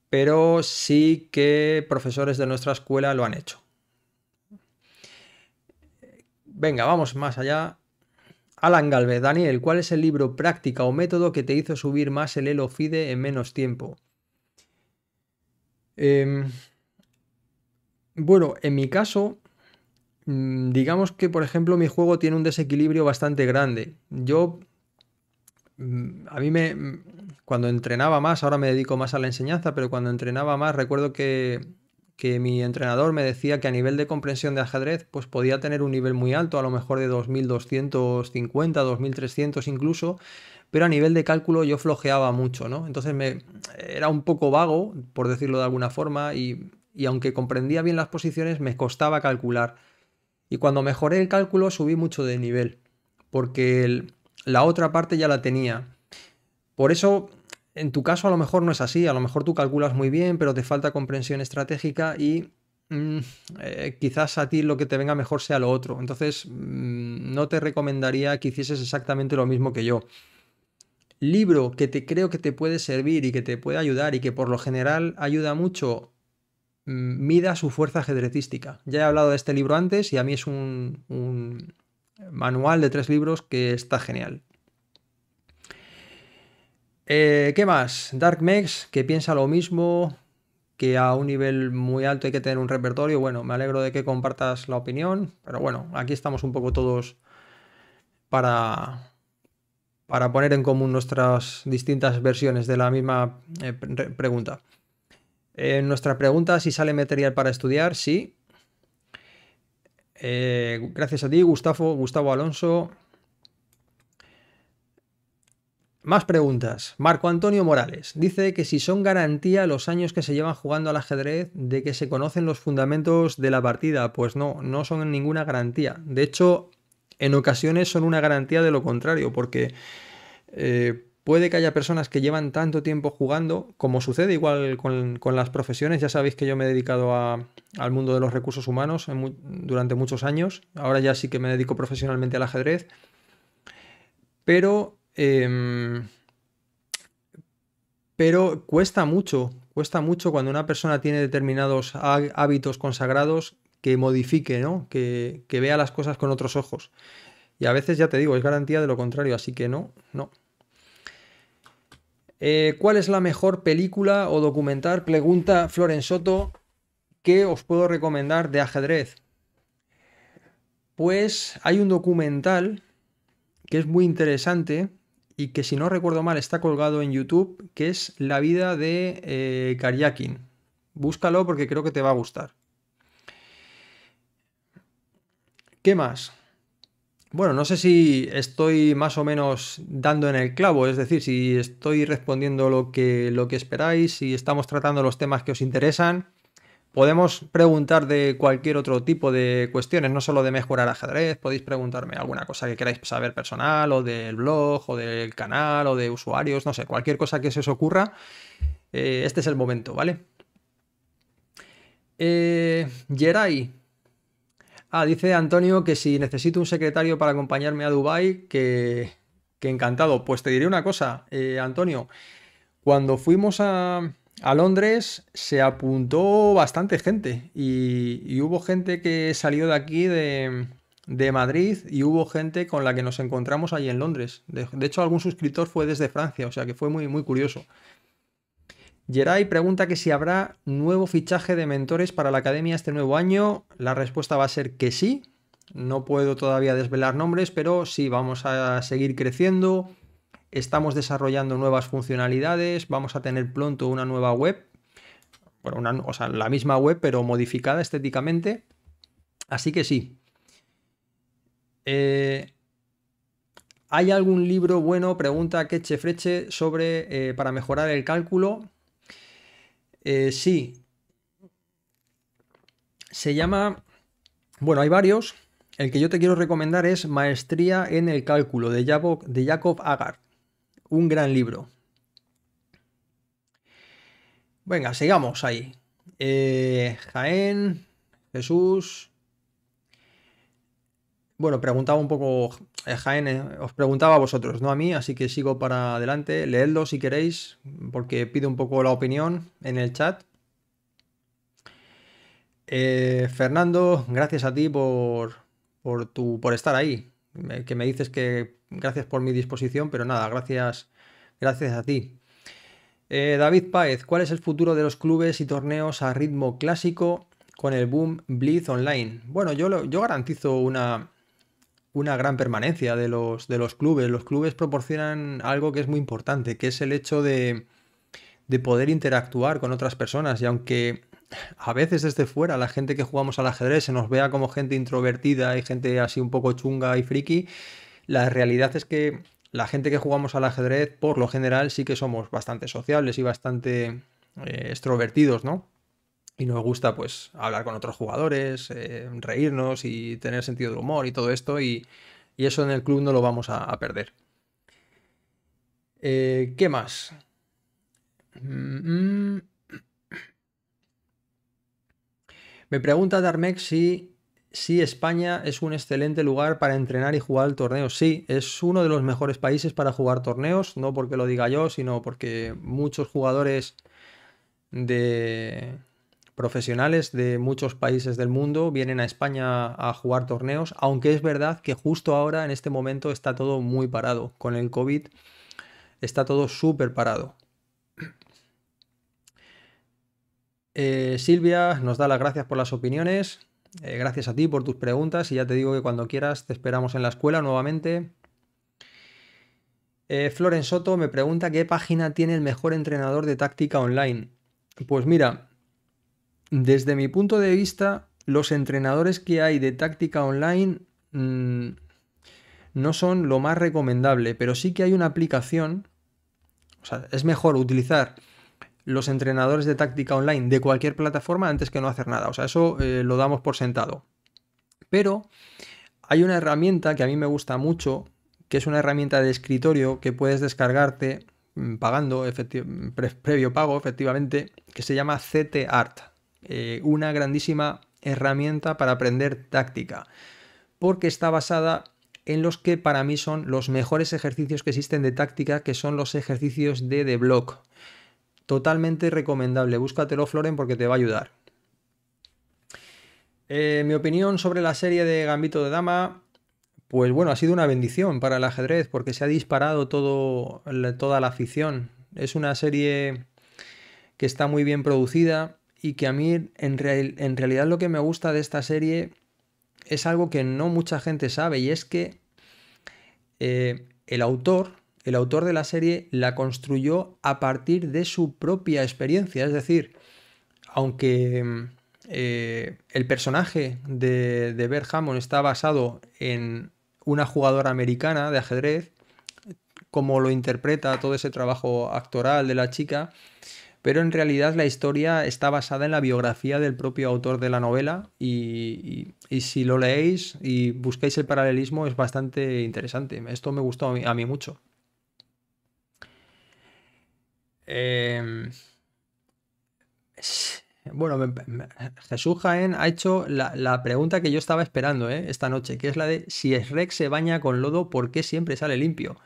pero sí que profesores de nuestra escuela lo han hecho. Venga, vamos más allá. Alan Galvez, Daniel, ¿cuál es el libro, práctica o método que te hizo subir más el Elo FIDE en menos tiempo? Em, bueno, en mi caso, mm, digamos que, por ejemplo, mi juego tiene un desequilibrio bastante grande. Yo, mm, a mí me, mm, cuando entrenaba más, ahora me dedico más a la enseñanza, pero cuando entrenaba más recuerdo que que mi entrenador me decía que a nivel de comprensión de ajedrez pues podía tener un nivel muy alto, a lo mejor de 2250, 2300 incluso, pero a nivel de cálculo yo flojeaba mucho, ¿no? Entonces me era un poco vago, por decirlo de alguna forma, y, aunque comprendía bien las posiciones, me costaba calcular. Y cuando mejoré el cálculo subí mucho de nivel, porque la otra parte ya la tenía. Por eso en tu caso a lo mejor no es así, a lo mejor tú calculas muy bien, pero te falta comprensión estratégica y mm, eh, quizás a ti lo que te venga mejor sea lo otro. Entonces, mm, no te recomendaría que hicieses exactamente lo mismo que yo. Libro que te creo que te puede servir y que te puede ayudar y que por lo general ayuda mucho, mm, mida su fuerza ajedrecística. Ya he hablado de este libro antes y a mí es un manual de tres libros que está genial. Eh, ¿Qué más? Dark Max que piensa lo mismo, que a un nivel muy alto hay que tener un repertorio. Bueno, me alegro de que compartas la opinión, pero bueno, aquí estamos un poco todos para, para poner en común nuestras distintas versiones de la misma eh, pregunta. Eh, nuestra pregunta, si sale material para estudiar, sí. Eh, gracias a ti, Gustavo, Gustavo Alonso. Más preguntas. Marco Antonio Morales dice que si son garantía los años que se llevan jugando al ajedrez de que se conocen los fundamentos de la partida. Pues no, no son ninguna garantía. De hecho, en ocasiones son una garantía de lo contrario, porque eh, puede que haya personas que llevan tanto tiempo jugando, como sucede igual con, las profesiones. Ya sabéis que yo me he dedicado al mundo de los recursos humanos durante muchos años. Ahora ya sí que me dedico profesionalmente al ajedrez. Pero Em, pero cuesta mucho, cuesta mucho cuando una persona tiene determinados hábitos consagrados que modifique, ¿no? Que, vea las cosas con otros ojos. Y a veces, ya te digo, es garantía de lo contrario, así que no, no. Eh, ¿Cuál es la mejor película o documental? Pregunta Floren Soto. ¿Qué os puedo recomendar de ajedrez? Pues hay un documental que es muy interesante y que si no recuerdo mal está colgado en YouTube, que es La vida de eh, Karyakin. Búscalo porque creo que te va a gustar. ¿Qué más? Bueno, no sé si estoy más o menos dando en el clavo, es decir, si estoy respondiendo lo que, lo que esperáis, si estamos tratando los temas que os interesan. Podemos preguntar de cualquier otro tipo de cuestiones, no solo de mejorar ajedrez, podéis preguntarme alguna cosa que queráis saber personal, o del blog, o del canal, o de usuarios, no sé, cualquier cosa que se os ocurra, eh, este es el momento, ¿vale? Eh, Ah, dice Antonio que si necesito un secretario para acompañarme a Dubai, que, que encantado. Pues te diré una cosa, eh, Antonio. Cuando fuimos a, a Londres se apuntó bastante gente y, hubo gente que salió de aquí, de, Madrid, y hubo gente con la que nos encontramos allí en Londres. De, hecho, algún suscriptor fue desde Francia, o sea que fue muy, muy curioso. Geray pregunta que si habrá nuevo fichaje de mentores para la academia este nuevo año. La respuesta va a ser que sí. No puedo todavía desvelar nombres, pero sí, vamos a seguir creciendo estamos desarrollando nuevas funcionalidades, vamos a tener pronto una nueva web, o sea, la misma web pero modificada estéticamente. Así que sí. Eh, ¿Hay algún libro bueno? Pregunta Keche Freche sobre eh, para mejorar el cálculo. Eh, sí. Se llama. Bueno, hay varios. El que yo te quiero recomendar es Maestría en el Cálculo de, Jacob Agar un gran libro. Venga, sigamos ahí. Eh, Jaén, Jesús. Bueno, preguntaba un poco, eh, Jaén, eh, os preguntaba a vosotros, no a mí, así que sigo para adelante. Leedlo si queréis, porque pido un poco la opinión en el chat. Fernando, gracias a ti por, por estar ahí que me dices que gracias por mi disposición, pero nada, gracias, gracias a ti. Eh, David Páez, ¿cuál es el futuro de los clubes y torneos a ritmo clásico con el boom Blitz Online? Bueno, yo, yo garantizo una, una gran permanencia de los, de los clubes. Los clubes proporcionan algo que es muy importante, que es el hecho de, de poder interactuar con otras personas. Y aunque a veces desde fuera, la gente que jugamos al ajedrez se nos vea como gente introvertida y gente así un poco chunga y friki. La realidad es que la gente que jugamos al ajedrez, por lo general, sí que somos bastante sociables y bastante eh, extrovertidos, ¿no? Y nos gusta, pues, hablar con otros jugadores, eh, reírnos y tener sentido de humor y todo esto. Y, eso en el club no lo vamos a, perder. Eh, ¿Qué más? Mm, mm. Me pregunta Darmex si, si España es un excelente lugar para entrenar y jugar torneos. Sí, es uno de los mejores países para jugar torneos, no porque lo diga yo, sino porque muchos jugadores de profesionales de muchos países del mundo vienen a España a jugar torneos, aunque es verdad que justo ahora, en este momento, está todo muy parado. Con el COVID está todo súper parado. Eh, Silvia nos da las gracias por las opiniones. Eh, gracias a ti por tus preguntas y ya te digo que cuando quieras te esperamos en la escuela nuevamente. Eh, Floren Soto me pregunta qué página tiene el mejor entrenador de táctica online. Pues mira, desde mi punto de vista, los entrenadores que hay de táctica online mm, no son lo más recomendable, pero sí que hay una aplicación. O sea, es mejor utilizar los entrenadores de táctica online de cualquier plataforma antes que no hacer nada. O sea, eso eh, lo damos por sentado. Pero hay una herramienta que a mí me gusta mucho, que es una herramienta de escritorio que puedes descargarte mm, pagando, previo pago, efectivamente, que se llama CT Art. Eh, una grandísima herramienta para aprender táctica, porque está basada en los que para mí son los mejores ejercicios que existen de táctica, que son los ejercicios de The Block. Totalmente recomendable. Búscatelo, Floren, porque te va a ayudar. Eh, mi opinión sobre la serie de Gambito de Dama. Pues bueno, ha sido una bendición para el ajedrez porque se ha disparado todo, toda la afición. Es una serie que está muy bien producida y que a mí en, realidad lo que me gusta de esta serie es algo que no mucha gente sabe y es que eh, el autor el autor de la serie la construyó a partir de su propia experiencia, es decir, aunque eh, el personaje de, de Bert Hammond está basado en una jugadora americana de ajedrez, como lo interpreta todo ese trabajo actoral de la chica, pero en realidad la historia está basada en la biografía del propio autor de la novela y, si lo leéis y buscáis el paralelismo es bastante interesante. Esto me gustó a mí mucho. Em, bueno, Jesús Jaén ha hecho la, pregunta que yo estaba esperando eh, esta noche, que es la de si Shrek se baña con lodo, ¿por qué siempre sale limpio?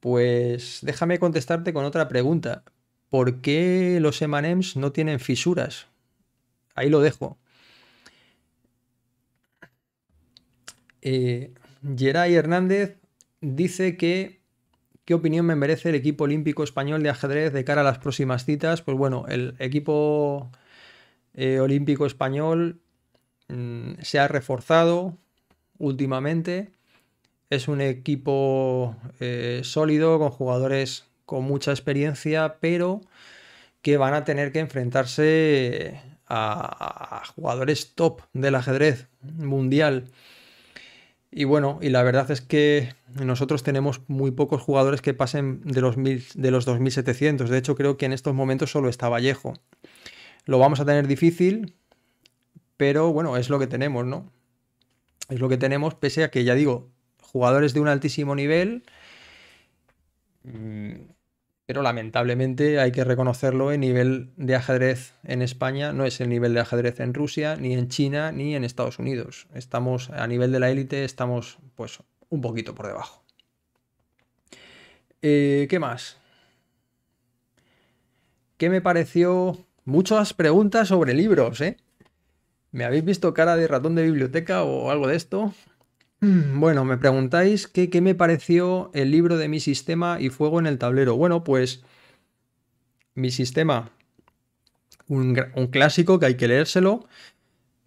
Pues déjame contestarte con otra pregunta. ¿Por qué los Emanems no tienen fisuras? Ahí lo dejo. Eh, Hernández dice que ¿Qué opinión me merece el equipo olímpico español de ajedrez de cara a las próximas citas? Pues bueno, el equipo eh, olímpico español mm, se ha reforzado últimamente. Es un equipo eh, sólido, con jugadores con mucha experiencia, pero que van a tener que enfrentarse eh, a jugadores top del ajedrez mundial. Y bueno, y la verdad es que nosotros tenemos muy pocos jugadores que pasen de los, de los 2.700. De hecho, creo que en estos momentos solo está Vallejo. Lo vamos a tener difícil, pero bueno, es lo que tenemos, ¿no? Es lo que tenemos, pese a que, ya digo, jugadores de un altísimo nivel... Mm, pero lamentablemente hay que reconocerlo, el nivel de ajedrez en España no es el nivel de ajedrez en Rusia, ni en China, ni en Estados Unidos. Estamos a nivel de la élite, estamos pues un poquito por debajo. Eh, ¿Qué más? ¿Qué me pareció? Muchas preguntas sobre libros, ¿eh? ¿Me habéis visto cara de ratón de biblioteca o algo de esto? Mm, bueno, me preguntáis qué me pareció el libro de Mi Sistema y Fuego en el Tablero. Bueno, pues Mi Sistema, un, clásico que hay que leérselo.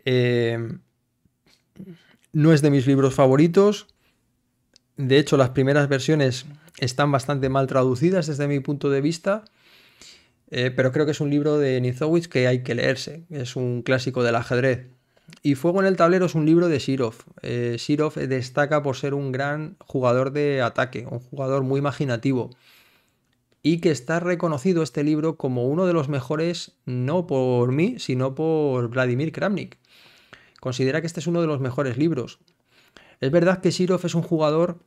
Eh, no es de mis libros favoritos. De hecho, las primeras versiones están bastante mal traducidas desde mi punto de vista. Eh, pero creo que es un libro de Nizowitz que hay que leerse. Es un clásico del ajedrez. Y Fuego en el Tablero es un libro de Shirov. Eh, Shirov destaca por ser un gran jugador de ataque, un jugador muy imaginativo. Y que está reconocido este libro como uno de los mejores, no por mí, sino por Vladimir Kramnik. Considera que este es uno de los mejores libros. Es verdad que Shirov es un jugador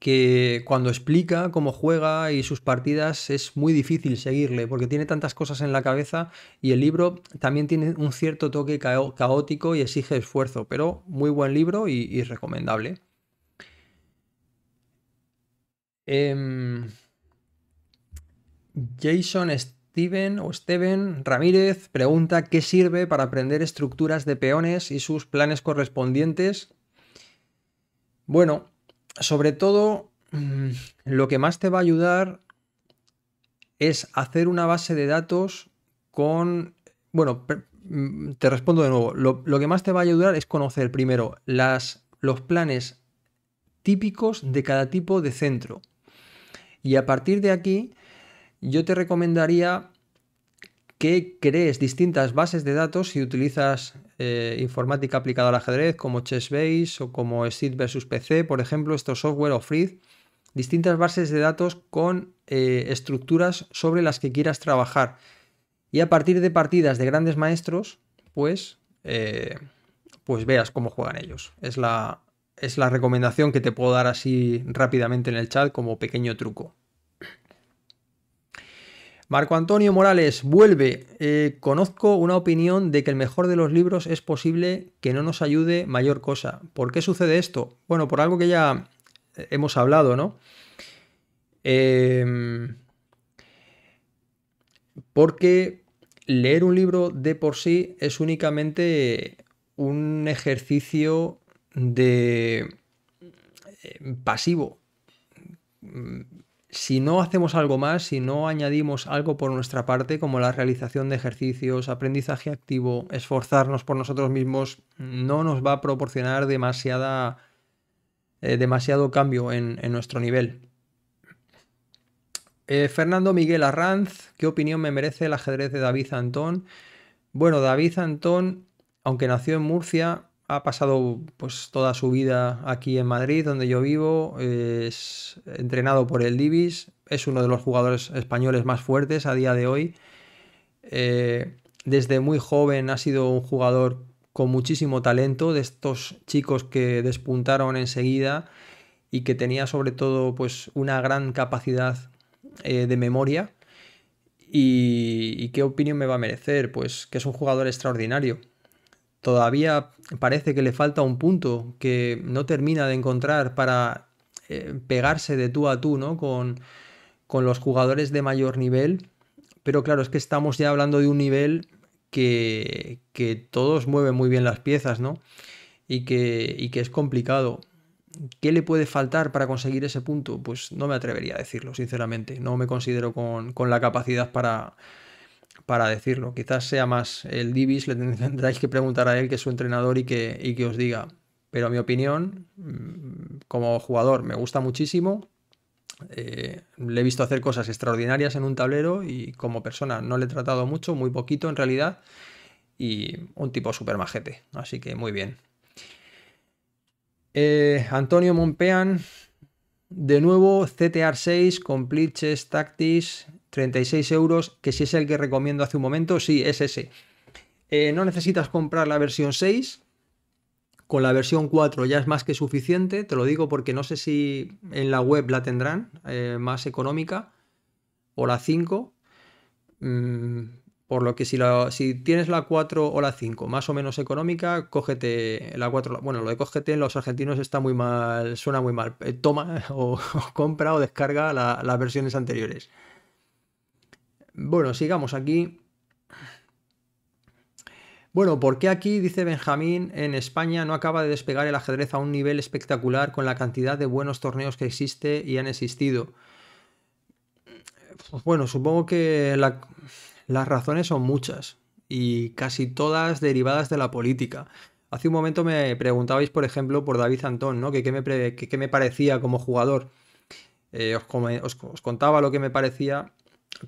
que cuando explica cómo juega y sus partidas es muy difícil seguirle porque tiene tantas cosas en la cabeza y el libro también tiene un cierto toque caótico y exige esfuerzo, pero muy buen libro y, recomendable. Em, Jason Steven o Steven Ramírez pregunta qué sirve para aprender estructuras de peones y sus planes correspondientes. Bueno, sobre todo, mm, lo que más te va a ayudar es hacer una base de datos con... Bueno, mm, te respondo de nuevo. Lo, que más te va a ayudar es conocer primero las, los planes típicos de cada tipo de centro. Y a partir de aquí, yo te recomendaría que crees distintas bases de datos si utilizas eh, informática aplicada al ajedrez como ChessBase o como Steed vs PC, por ejemplo, estos software o Free, distintas bases de datos con eh, estructuras sobre las que quieras trabajar. Y a partir de partidas de grandes maestros, pues, eh, pues veas cómo juegan ellos. Es la, es la recomendación que te puedo dar así rápidamente en el chat como pequeño truco. Marco Antonio Morales, vuelve. Eh, conozco una opinión de que el mejor de los libros es posible que no nos ayude mayor cosa. ¿Por qué sucede esto? Bueno, por algo que ya eh, hemos hablado, ¿no? Em, porque leer un libro de por sí es únicamente un ejercicio de eh, pasivo si no hacemos algo más, si no añadimos algo por nuestra parte, como la realización de ejercicios, aprendizaje activo, esforzarnos por nosotros mismos, no nos va a proporcionar demasiada, eh, demasiado cambio en, nuestro nivel. Eh, Fernando Miguel Arranz, ¿qué opinión me merece el ajedrez de David Antón? Bueno, David Antón, aunque nació en Murcia, ha pasado pues toda su vida aquí en Madrid, donde yo vivo, es entrenado por el Divis, es uno de los jugadores españoles más fuertes a día de hoy. Eh, desde muy joven ha sido un jugador con muchísimo talento, de estos chicos que despuntaron enseguida y que tenía sobre todo pues una gran capacidad eh, de memoria. Y, ¿Y qué opinión me va a merecer? Pues que es un jugador extraordinario todavía parece que le falta un punto que no termina de encontrar para eh, pegarse de tú a tú ¿no? con, con los jugadores de mayor nivel. Pero claro, es que estamos ya hablando de un nivel que, que todos mueven muy bien las piezas, ¿no? Y que, y que es complicado. ¿Qué le puede faltar para conseguir ese punto? Pues no me atrevería a decirlo, sinceramente. No me considero con la capacidad para, para decirlo. Quizás sea más el Divis, le tendráis que preguntar a él, que es su entrenador, y que, que os diga. Pero mi opinión, mm, como jugador, me gusta muchísimo. Eh, le he visto hacer cosas extraordinarias en un tablero y como persona no le he tratado mucho, muy poquito en realidad. Y un tipo súper majete. Así que muy bien. Eh, Antonio Monpean, de nuevo, CTR6, con Chess Tactics, 36 euros, que si es el que recomiendo hace un momento, sí, es ese. Eh, no necesitas comprar la versión 6, con la versión 4 ya es más que suficiente, te lo digo porque no sé si en la web la tendrán eh, más económica o la 5. Mm, por lo que si, si tienes la 4 o la 5 más o menos económica, cógete la 4. Bueno, lo de cógete en los argentinos está muy mal, suena muy mal. Eh, toma o, compra o descarga las versiones anteriores. Bueno, sigamos aquí. Bueno, ¿por qué aquí, dice Benjamín, en España no acaba de despegar el ajedrez a un nivel espectacular con la cantidad de buenos torneos que existe y han existido? Pues bueno, supongo que las razones son muchas y casi todas derivadas de la política. Hace un momento me preguntabais, por ejemplo, por David Antón, ¿no? Que qué me, parecía como jugador. Eh, os contaba lo que me parecía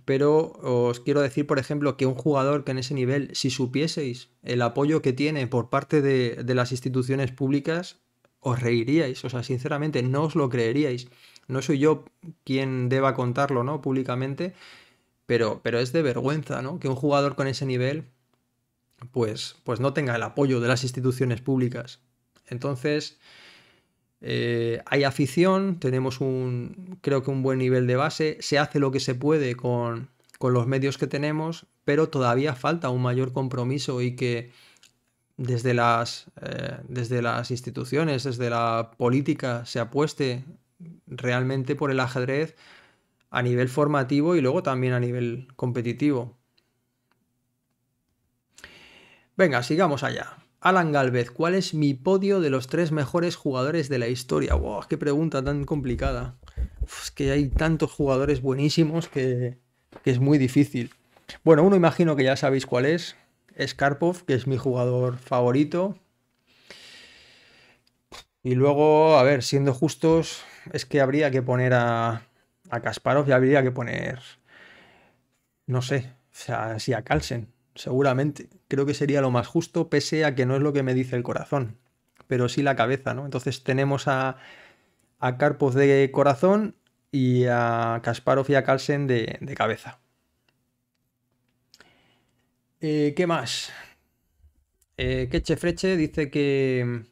pero os quiero decir, por ejemplo, que un jugador que en ese nivel, si supieseis el apoyo que tiene por parte de, de, las instituciones públicas, os reiríais, o sea, sinceramente, no os lo creeríais. No soy yo quien deba contarlo, ¿no? Públicamente, pero, pero es de vergüenza, ¿no? Que un jugador con ese nivel, pues, pues no tenga el apoyo de las instituciones públicas. Entonces, eh, hay afición, tenemos un, creo que un buen nivel de base, se hace lo que se puede con, los medios que tenemos, pero todavía falta un mayor compromiso y que desde las, eh, desde las instituciones, desde la política, se apueste realmente por el ajedrez a nivel formativo y luego también a nivel competitivo. Venga, sigamos allá. Alan Galvez, ¿cuál es mi podio de los tres mejores jugadores de la historia? ¡Wow! ¡Qué pregunta tan complicada! es que hay tantos jugadores buenísimos que, es muy difícil. Bueno, uno imagino que ya sabéis cuál es. Es que es mi jugador favorito. Y luego, a ver, siendo justos, es que habría que poner a, a Kasparov y habría que poner, no sé, o sea, si a Carlsen seguramente. Creo que sería lo más justo, pese a que no es lo que me dice el corazón, pero sí la cabeza, ¿no? Entonces tenemos a, a de corazón y a Kasparov y a Carlsen de, cabeza. Eh, ¿Qué más? Queche eh, Freche dice que,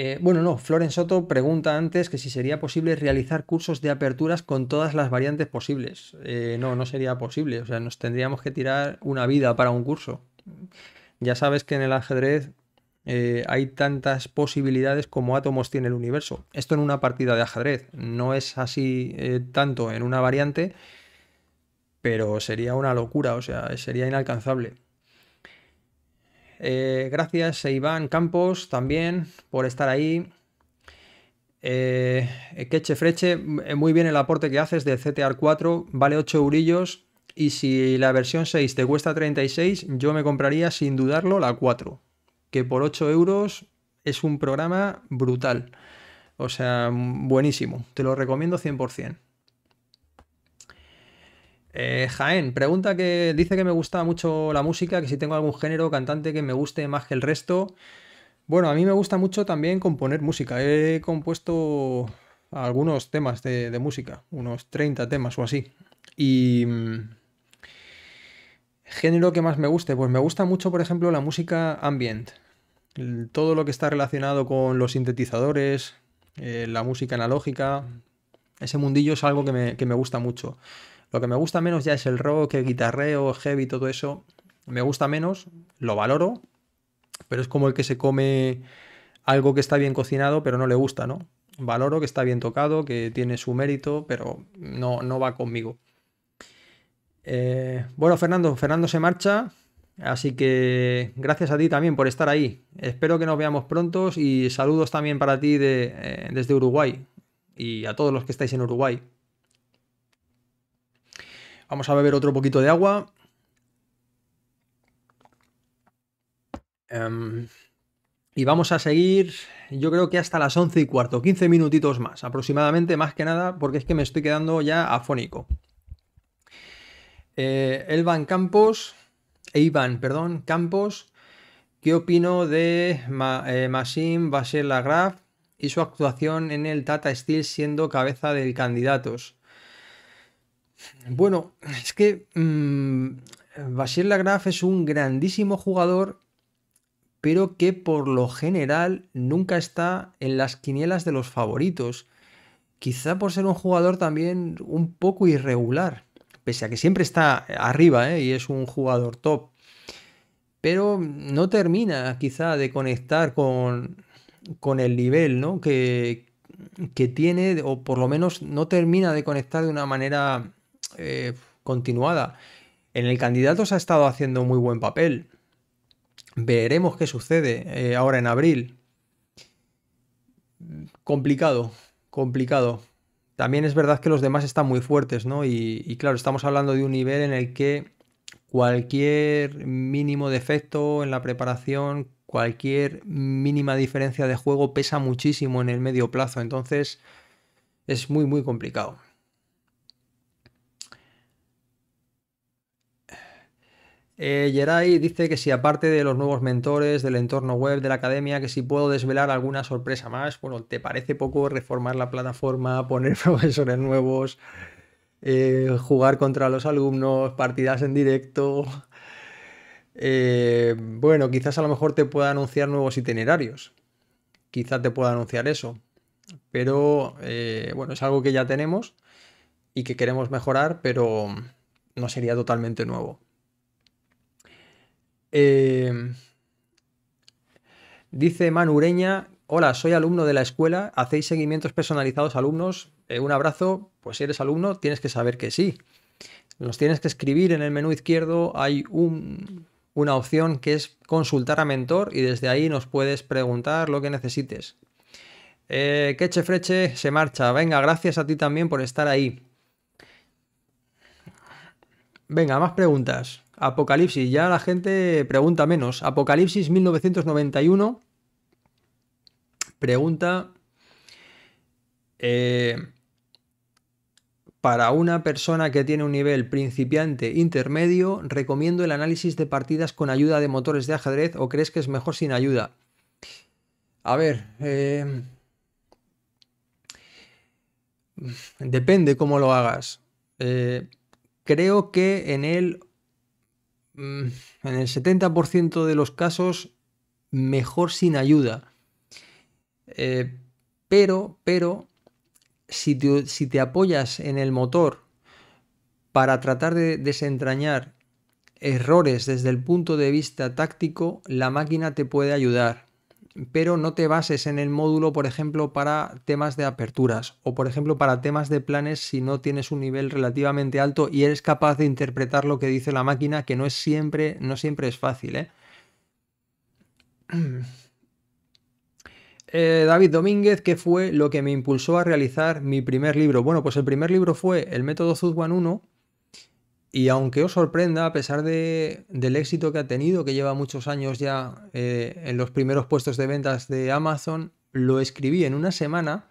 Eh, bueno, no, Floren Soto pregunta antes que si sería posible realizar cursos de aperturas con todas las variantes posibles. Eh, no, no sería posible. O sea, nos tendríamos que tirar una vida para un curso. Ya sabes que en el ajedrez eh, hay tantas posibilidades como átomos tiene el universo. Esto en una partida de ajedrez. No es así tanto en una variante, pero sería una locura. O sea, sería inalcanzable. Eh, gracias a Iván Campos también por estar ahí. Eh, eh, Queche Freche, muy bien el aporte que haces de CTR 4, vale 8 eurillos. Y si la versión 6 te cuesta 36, yo me compraría sin dudarlo la 4, que por 8 euros es un programa brutal. O sea, buenísimo, te lo recomiendo 100%. Eh, Jaén, pregunta que dice que me gusta mucho la música, que si tengo algún género cantante que me guste más que el resto. Bueno, a mí me gusta mucho también componer música. He compuesto algunos temas de, música, unos 30 temas o así. Y... Mm, género que más me guste, pues me gusta mucho, por ejemplo, la música ambient. Todo lo que está relacionado con los sintetizadores, eh, la música analógica, ese mundillo es algo que me, que me gusta mucho. Lo que me gusta menos ya es el rock, el guitarreo, heavy, todo eso. Me gusta menos, lo valoro, pero es como el que se come algo que está bien cocinado, pero no le gusta, ¿no? Valoro que está bien tocado, que tiene su mérito, pero no, no va conmigo. Eh, bueno, Fernando, Fernando se marcha, así que gracias a ti también por estar ahí. Espero que nos veamos prontos y saludos también para ti eh, desde Uruguay y a todos los que estáis en Uruguay. Vamos a beber otro poquito de agua. Em, y vamos a seguir, yo creo que hasta las once y cuarto, 15 minutitos más aproximadamente, más que nada, porque es que me estoy quedando ya afónico. Eh, Elvan Campos, e Iván, perdón, Campos, ¿qué opino de Ma, eh, y su actuación en el Tata Steel siendo cabeza del candidatos? Bueno, es que mmm, Lagraff es un grandísimo jugador, pero que por lo general nunca está en las quinielas de los favoritos. Quizá por ser un jugador también un poco irregular, pese a que siempre está arriba ¿eh? y es un jugador top. Pero no termina quizá de conectar con, el nivel ¿no? que, que tiene, o por lo menos no termina de conectar de una manera eh, continuada. En el candidato se ha estado haciendo muy buen papel. Veremos qué sucede eh, ahora en abril. Complicado, complicado. También es verdad que los demás están muy fuertes, ¿no? y claro, estamos hablando de un nivel en el que cualquier mínimo defecto en la preparación, cualquier mínima diferencia de juego pesa muchísimo en el medio plazo. Entonces es muy, muy complicado. Eh, dice que si aparte de los nuevos mentores, del entorno web, de la academia, que si puedo desvelar alguna sorpresa más, bueno, ¿te parece poco reformar la plataforma, poner profesores nuevos, eh, jugar contra los alumnos, partidas en directo? Eh, bueno, quizás a lo mejor te pueda anunciar nuevos itinerarios, quizás te pueda anunciar eso, pero eh, bueno, es algo que ya tenemos y que queremos mejorar, pero no sería totalmente nuevo. Em, dice Manureña, hola, soy alumno de la escuela, hacéis seguimientos personalizados alumnos, eh, un abrazo, pues si eres alumno tienes que saber que sí. Nos tienes que escribir en el menú izquierdo, hay una opción que es consultar a mentor y desde ahí nos puedes preguntar lo que necesites. Eh, Queche Freche se marcha. Venga, gracias a ti también por estar ahí. Venga, más preguntas. Apocalipsis, ya la gente pregunta menos. Apocalipsis 1991 pregunta eh, para una persona que tiene un nivel principiante intermedio, recomiendo el análisis de partidas con ayuda de motores de ajedrez o crees que es mejor sin ayuda. A ver, eh, depende cómo lo hagas. Eh, creo que en el Mm, en el 70% de los casos, mejor sin ayuda. Eh, pero, pero, si te, apoyas en el motor para tratar de desentrañar errores desde el punto de vista táctico, la máquina te puede ayudar pero no te bases en el módulo, por ejemplo, para temas de aperturas o, por ejemplo, para temas de planes si no tienes un nivel relativamente alto y eres capaz de interpretar lo que dice la máquina, que no es siempre, no siempre es fácil. ¿eh? Eh, David Domínguez, ¿qué fue lo que me impulsó a realizar mi primer libro? Bueno, pues el primer libro fue El método Zuzwan 1 y aunque os sorprenda, a pesar de, del éxito que ha tenido, que lleva muchos años ya eh, en los primeros puestos de ventas de Amazon, lo escribí en una semana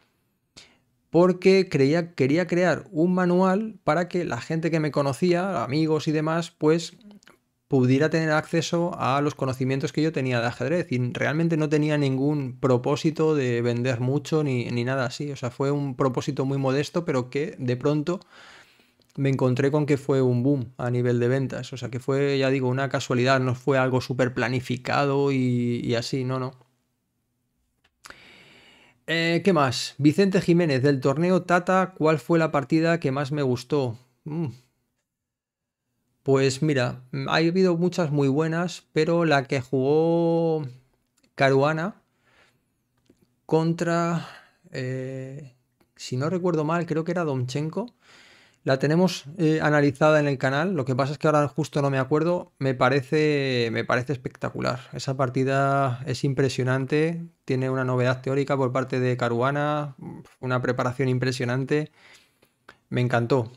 porque creía, quería crear un manual para que la gente que me conocía, amigos y demás, pues pudiera tener acceso a los conocimientos que yo tenía de ajedrez. Y realmente no tenía ningún propósito de vender mucho ni, ni nada así. O sea, fue un propósito muy modesto, pero que de pronto me encontré con que fue un boom a nivel de ventas. O sea, que fue, ya digo, una casualidad, no fue algo súper planificado y, así, no, no. Eh, ¿Qué más? Vicente Jiménez, del torneo Tata, ¿cuál fue la partida que más me gustó? Mm. Pues mira, mm, ha habido muchas muy buenas, pero la que jugó Caruana contra, eh, si no recuerdo mal, creo que era Domchenko la tenemos eh, analizada en el canal, lo que pasa es que ahora justo no me acuerdo, me parece, me parece espectacular. Esa partida es impresionante, tiene una novedad teórica por parte de Caruana, una preparación impresionante, me encantó.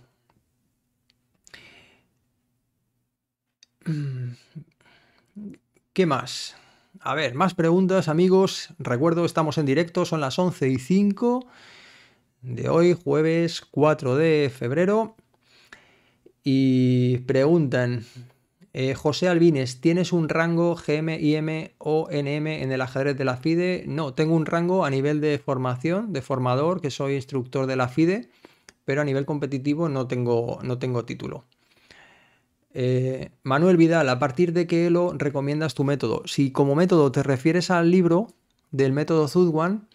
¿Qué más? A ver, más preguntas amigos, recuerdo estamos en directo, son las 11 y 5 de hoy, jueves 4 de febrero. Y preguntan, eh, José Albines, ¿tienes un rango GM, IM o NM en el ajedrez de la FIDE? No, tengo un rango a nivel de formación, de formador, que soy instructor de la FIDE, pero a nivel competitivo no tengo, no tengo título. Eh, Manuel Vidal, ¿a partir de qué lo recomiendas tu método? Si como método te refieres al libro del método Zudwan,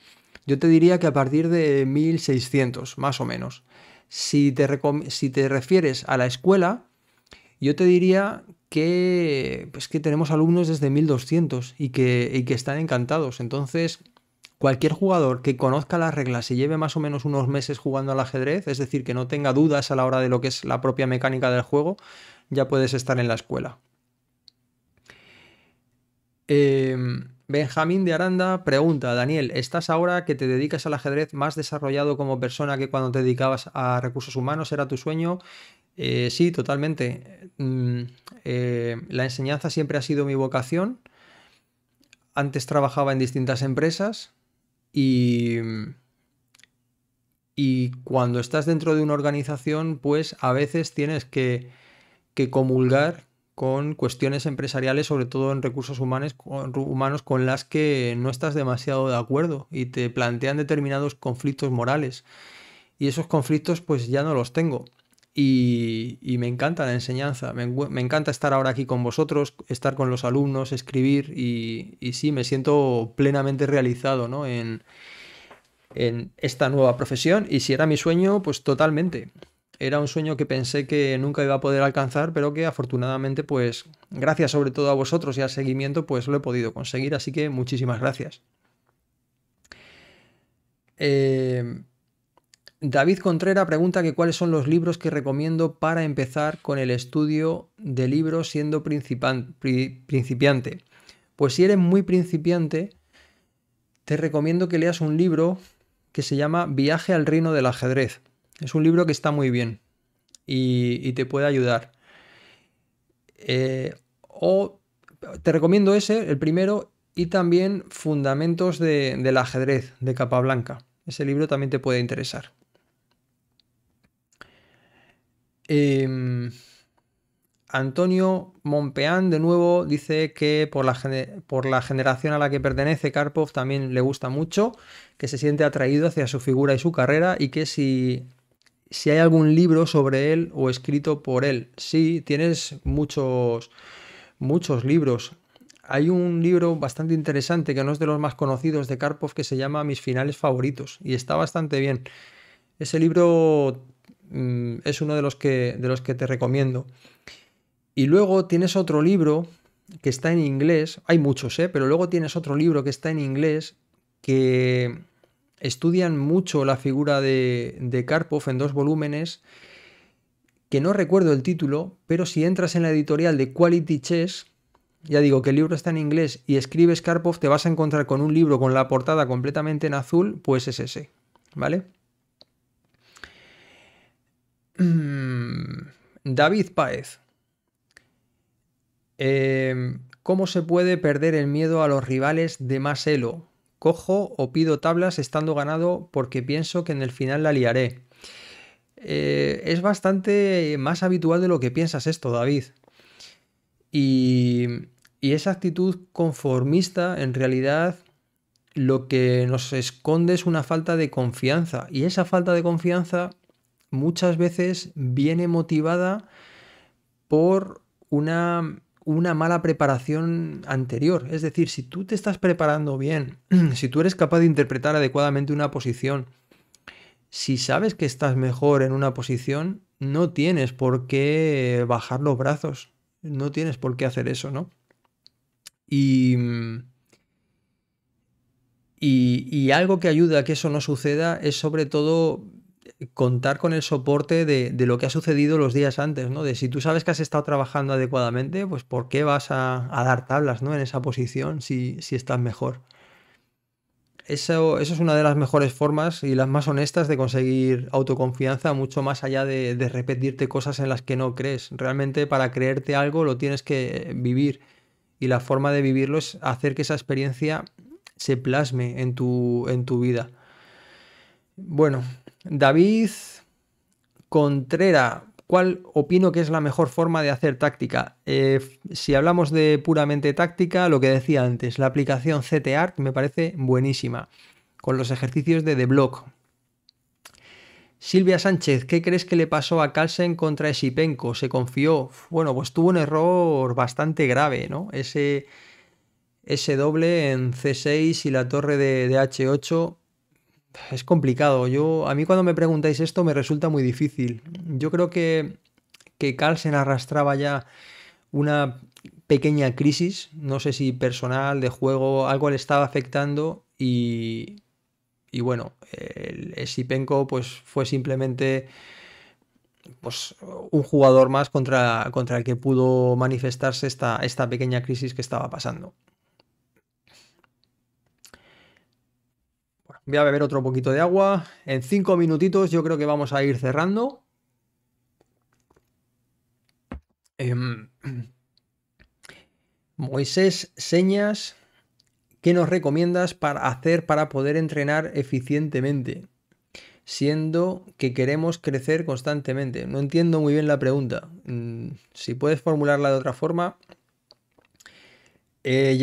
yo te diría que a partir de 1600, más o menos. Si te, refieres a la escuela, yo te diría que, pues que tenemos alumnos desde 1200 y que, y que están encantados. Entonces, cualquier jugador que conozca las reglas y lleve más o menos unos meses jugando al ajedrez, es decir, que no tenga dudas a la hora de lo que es la propia mecánica del juego, ya puedes estar en la escuela. Eh, Benjamín de Aranda pregunta, Daniel, ¿estás ahora que te dedicas al ajedrez más desarrollado como persona que cuando te dedicabas a recursos humanos? ¿Era tu sueño? Eh, sí, totalmente. Mm, eh, la enseñanza siempre ha sido mi vocación. Antes trabajaba en distintas empresas y, mm, y cuando estás dentro de una organización, pues a veces tienes que, que comulgar con cuestiones empresariales, sobre todo en recursos humanos, humanos, con las que no estás demasiado de acuerdo y te plantean determinados conflictos morales. Y esos conflictos pues ya no los tengo. Y, me encanta la enseñanza, me, encanta estar ahora aquí con vosotros, estar con los alumnos, escribir y, y sí, me siento plenamente realizado ¿no? en, en esta nueva profesión y si era mi sueño, pues totalmente. Era un sueño que pensé que nunca iba a poder alcanzar, pero que afortunadamente, pues, gracias sobre todo a vosotros y al seguimiento, pues lo he podido conseguir, así que muchísimas gracias. Eh, David Contrera pregunta que cuáles son los libros que recomiendo para empezar con el estudio de libros siendo principiante. Pues si eres muy principiante, te recomiendo que leas un libro que se llama Viaje al Reino del Ajedrez. Es un libro que está muy bien y, te puede ayudar. Eh, o te recomiendo ese, el primero, y también Fundamentos del ajedrez de Capablanca. Ese libro también te puede interesar. Em, Antonio Monpeán, de nuevo, dice que por la, por la, generación a la que pertenece, Karpov también le gusta mucho, que se siente atraído hacia su figura y su carrera y que si si hay algún libro sobre él o escrito por él. Sí, tienes muchos, muchos libros. Hay un libro bastante interesante que no es de los más conocidos de Karpov que se llama Mis finales favoritos y está bastante bien. Ese libro mm, es uno de los, que, de los que te recomiendo. Y luego tienes otro libro que está en inglés, hay muchos, ¿eh? pero luego tienes otro libro que está en inglés que estudian mucho la figura de, de Karpov en dos volúmenes, que no recuerdo el título, pero si entras en la editorial de Quality Chess, ya digo que el libro está en inglés y escribes Karpov, te vas a encontrar con un libro con la portada completamente en azul, pues es ese, ¿vale? Mm, David Páez. Eh, ¿Cómo se puede perder el miedo a los rivales de más elo? Cojo o pido tablas estando ganado porque pienso que en el final la liaré. Eh, es bastante más habitual de lo que piensas esto, David. y esa actitud conformista, en realidad, lo que nos esconde es una falta de confianza. Y esa falta de confianza muchas veces viene motivada por una una mala preparación anterior. Es decir, si tú te estás preparando bien, si tú eres capaz de interpretar adecuadamente una posición, si sabes que estás mejor en una posición, no tienes por qué eh, bajar los brazos, no tienes por qué hacer eso, ¿no? Y, y, algo que ayuda a que eso no suceda es sobre todo contar con el soporte de, lo que ha sucedido los días antes, ¿no? De si tú sabes que has estado trabajando adecuadamente, pues ¿por qué vas a, dar tablas, ¿no? En esa posición si, estás mejor. Eso, eso, es una de las mejores formas y las más honestas de conseguir autoconfianza, mucho más allá de, repetirte cosas en las que no crees. Realmente para creerte algo lo tienes que vivir y la forma de vivirlo es hacer que esa experiencia se plasme en tu, en tu vida. Bueno, David Contrera, ¿cuál opino que es la mejor forma de hacer táctica? Eh, si hablamos de puramente táctica, lo que decía antes, la aplicación CTArt me parece buenísima, con los ejercicios de The Block. Silvia Sánchez, ¿qué crees que le pasó a Carlsen contra Esipenko? ¿Se confió? Bueno, pues tuvo un error bastante grave, ¿no? Ese, ese doble en C6 y la torre de, de H8 es complicado. Yo, a mí cuando me preguntáis esto me resulta muy difícil. Yo creo que, que Carlsen arrastraba ya una pequeña crisis, no sé si personal, de juego, algo le estaba afectando y, bueno, el Sipenko pues fue simplemente pues, un jugador más contra, contra el que pudo manifestarse esta pequeña crisis que estaba pasando. Voy a beber otro poquito de agua. En cinco minutitos yo creo que vamos a ir cerrando. Em, Moisés, señas, ¿qué nos recomiendas para hacer para poder entrenar eficientemente? Siendo que queremos crecer constantemente. No entiendo muy bien la pregunta. Mm, si puedes formularla de otra forma. Eh,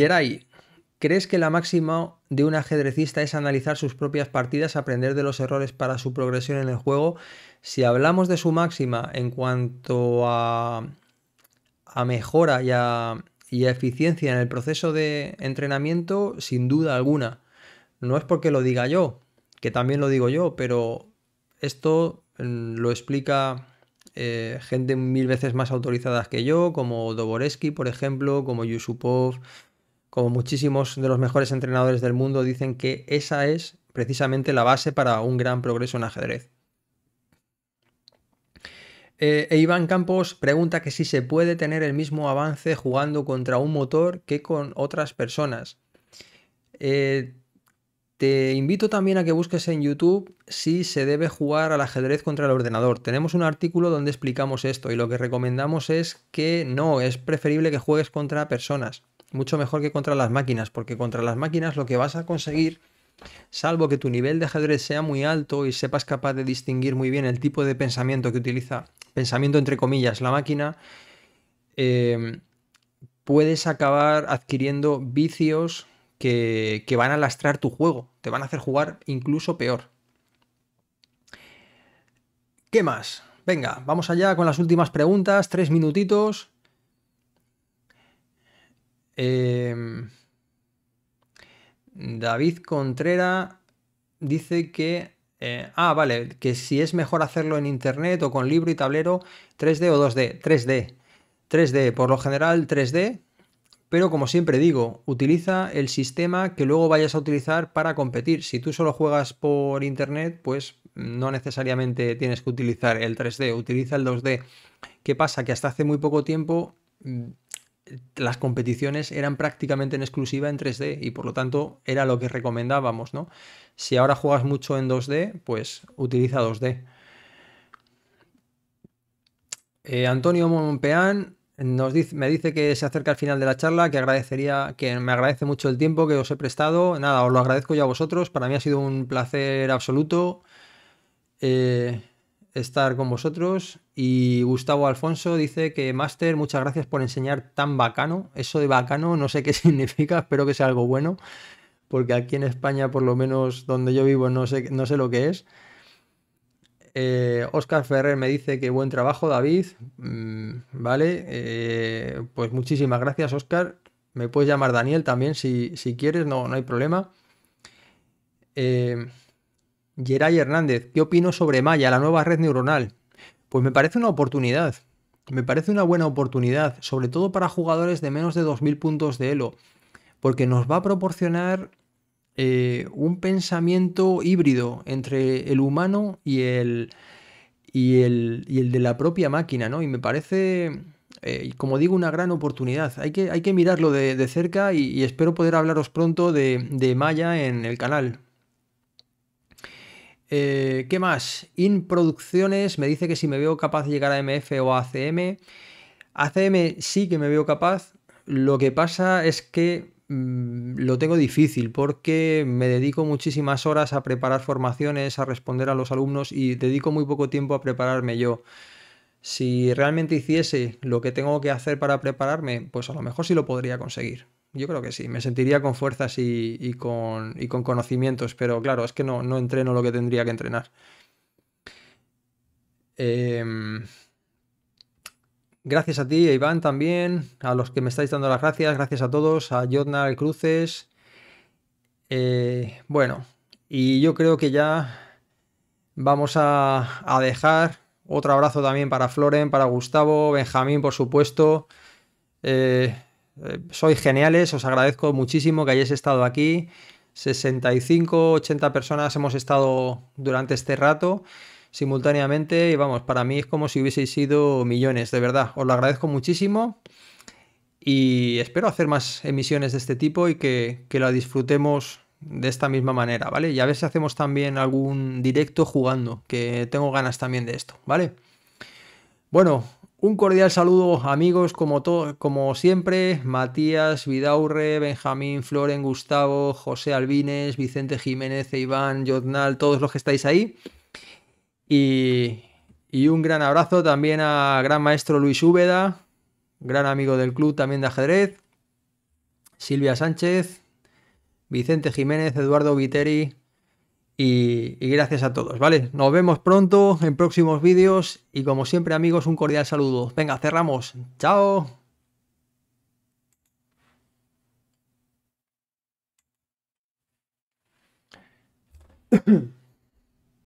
¿Crees que la máxima de un ajedrecista es analizar sus propias partidas, aprender de los errores para su progresión en el juego? Si hablamos de su máxima en cuanto a, mejora y a, eficiencia en el proceso de entrenamiento, sin duda alguna. No es porque lo diga yo, que también lo digo yo, pero esto mm, lo explica eh, gente mil veces más autorizadas que yo, como Doboreski, por ejemplo, como Yusupov como muchísimos de los mejores entrenadores del mundo dicen que esa es precisamente la base para un gran progreso en ajedrez. Eh, e Iván Campos pregunta que si se puede tener el mismo avance jugando contra un motor que con otras personas. Eh, te invito también a que busques en YouTube si se debe jugar al ajedrez contra el ordenador. Tenemos un artículo donde explicamos esto y lo que recomendamos es que no, es preferible que juegues contra personas mucho mejor que contra las máquinas, porque contra las máquinas lo que vas a conseguir, salvo que tu nivel de ajedrez sea muy alto y sepas capaz de distinguir muy bien el tipo de pensamiento que utiliza, pensamiento entre comillas, la máquina, eh, puedes acabar adquiriendo vicios que, que, van a lastrar tu juego, te van a hacer jugar incluso peor. ¿Qué más? Venga, vamos allá con las últimas preguntas, tres minutitos. Em, David Contrera dice que... Eh, ah, vale, que si es mejor hacerlo en internet o con libro y tablero 3D o 2D. 3D. 3D, por lo general 3D, pero como siempre digo, utiliza el sistema que luego vayas a utilizar para competir. Si tú solo juegas por internet, pues no necesariamente tienes que utilizar el 3D, utiliza el 2D. ¿Qué pasa? Que hasta hace muy poco tiempo las competiciones eran prácticamente en exclusiva en 3D y por lo tanto era lo que recomendábamos, ¿no? Si ahora juegas mucho en 2D, pues utiliza 2D. Eh, Antonio Monpeán nos dice, me dice que se acerca al final de la charla, que agradecería, que me agradece mucho el tiempo que os he prestado. Nada, os lo agradezco ya a vosotros. Para mí ha sido un placer absoluto. Eh, estar con vosotros. Y Gustavo Alfonso dice que, máster, muchas gracias por enseñar tan bacano. Eso de bacano no sé qué significa, espero que sea algo bueno, porque aquí en España, por lo menos donde yo vivo, no sé, no sé lo que es. Oscar eh, Ferrer me dice que buen trabajo, David. Mm, vale, eh, pues muchísimas gracias, Oscar. Me puedes llamar Daniel también si, si quieres, no, no hay problema. Eh, Geray Hernández, ¿qué opino sobre Maya, la nueva red neuronal? Pues me parece una oportunidad. Me parece una buena oportunidad, sobre todo para jugadores de menos de 2.000 puntos de Elo, porque nos va a proporcionar eh, un pensamiento híbrido entre el humano y el, y el, de la propia máquina, ¿no? Y me parece, eh, como digo, una gran oportunidad. Hay que, hay que mirarlo de, cerca y, espero poder hablaros pronto de, de Maya en el canal. Eh, ¿Qué más? In Producciones me dice que si me veo capaz de llegar a MF o ACM. ACM sí que me veo capaz. Lo que pasa es que mm, lo tengo difícil porque me dedico muchísimas horas a preparar formaciones, a responder a los alumnos y dedico muy poco tiempo a prepararme yo. Si realmente hiciese lo que tengo que hacer para prepararme, pues a lo mejor sí lo podría conseguir. Yo creo que sí, me sentiría con fuerzas y, con, conocimientos, pero claro, es que no, no entreno lo que tendría que entrenar. Em, gracias a ti, Iván, también, a los que me estáis dando las gracias, gracias a todos, a Jotnar Cruces. Eh, bueno, y yo creo que ya vamos a, a dejar otro abrazo también para Floren, para Gustavo, Benjamín, por supuesto. Eh, soy eh, sois geniales, os agradezco muchísimo que hayáis estado aquí. 65, 80 personas hemos estado durante este rato simultáneamente y vamos, para mí es como si hubieseis sido millones, de verdad. Os lo agradezco muchísimo y espero hacer más emisiones de este tipo y que, que la disfrutemos de esta misma manera, ¿vale? Y a ver si hacemos también algún directo jugando, que tengo ganas también de esto, ¿vale? Bueno, un cordial saludo amigos, como, como siempre, Matías, Vidaurre, Benjamín, Floren, Gustavo, José Albines, Vicente Jiménez, Iván, Jodnal, todos los que estáis ahí. Y, y un gran abrazo también a gran maestro Luis Úbeda, gran amigo del club también de ajedrez, Silvia Sánchez, Vicente Jiménez, Eduardo Viteri, y, gracias a todos, ¿vale? Nos vemos pronto en próximos vídeos y como siempre amigos, un cordial saludo. Venga, cerramos. Chao.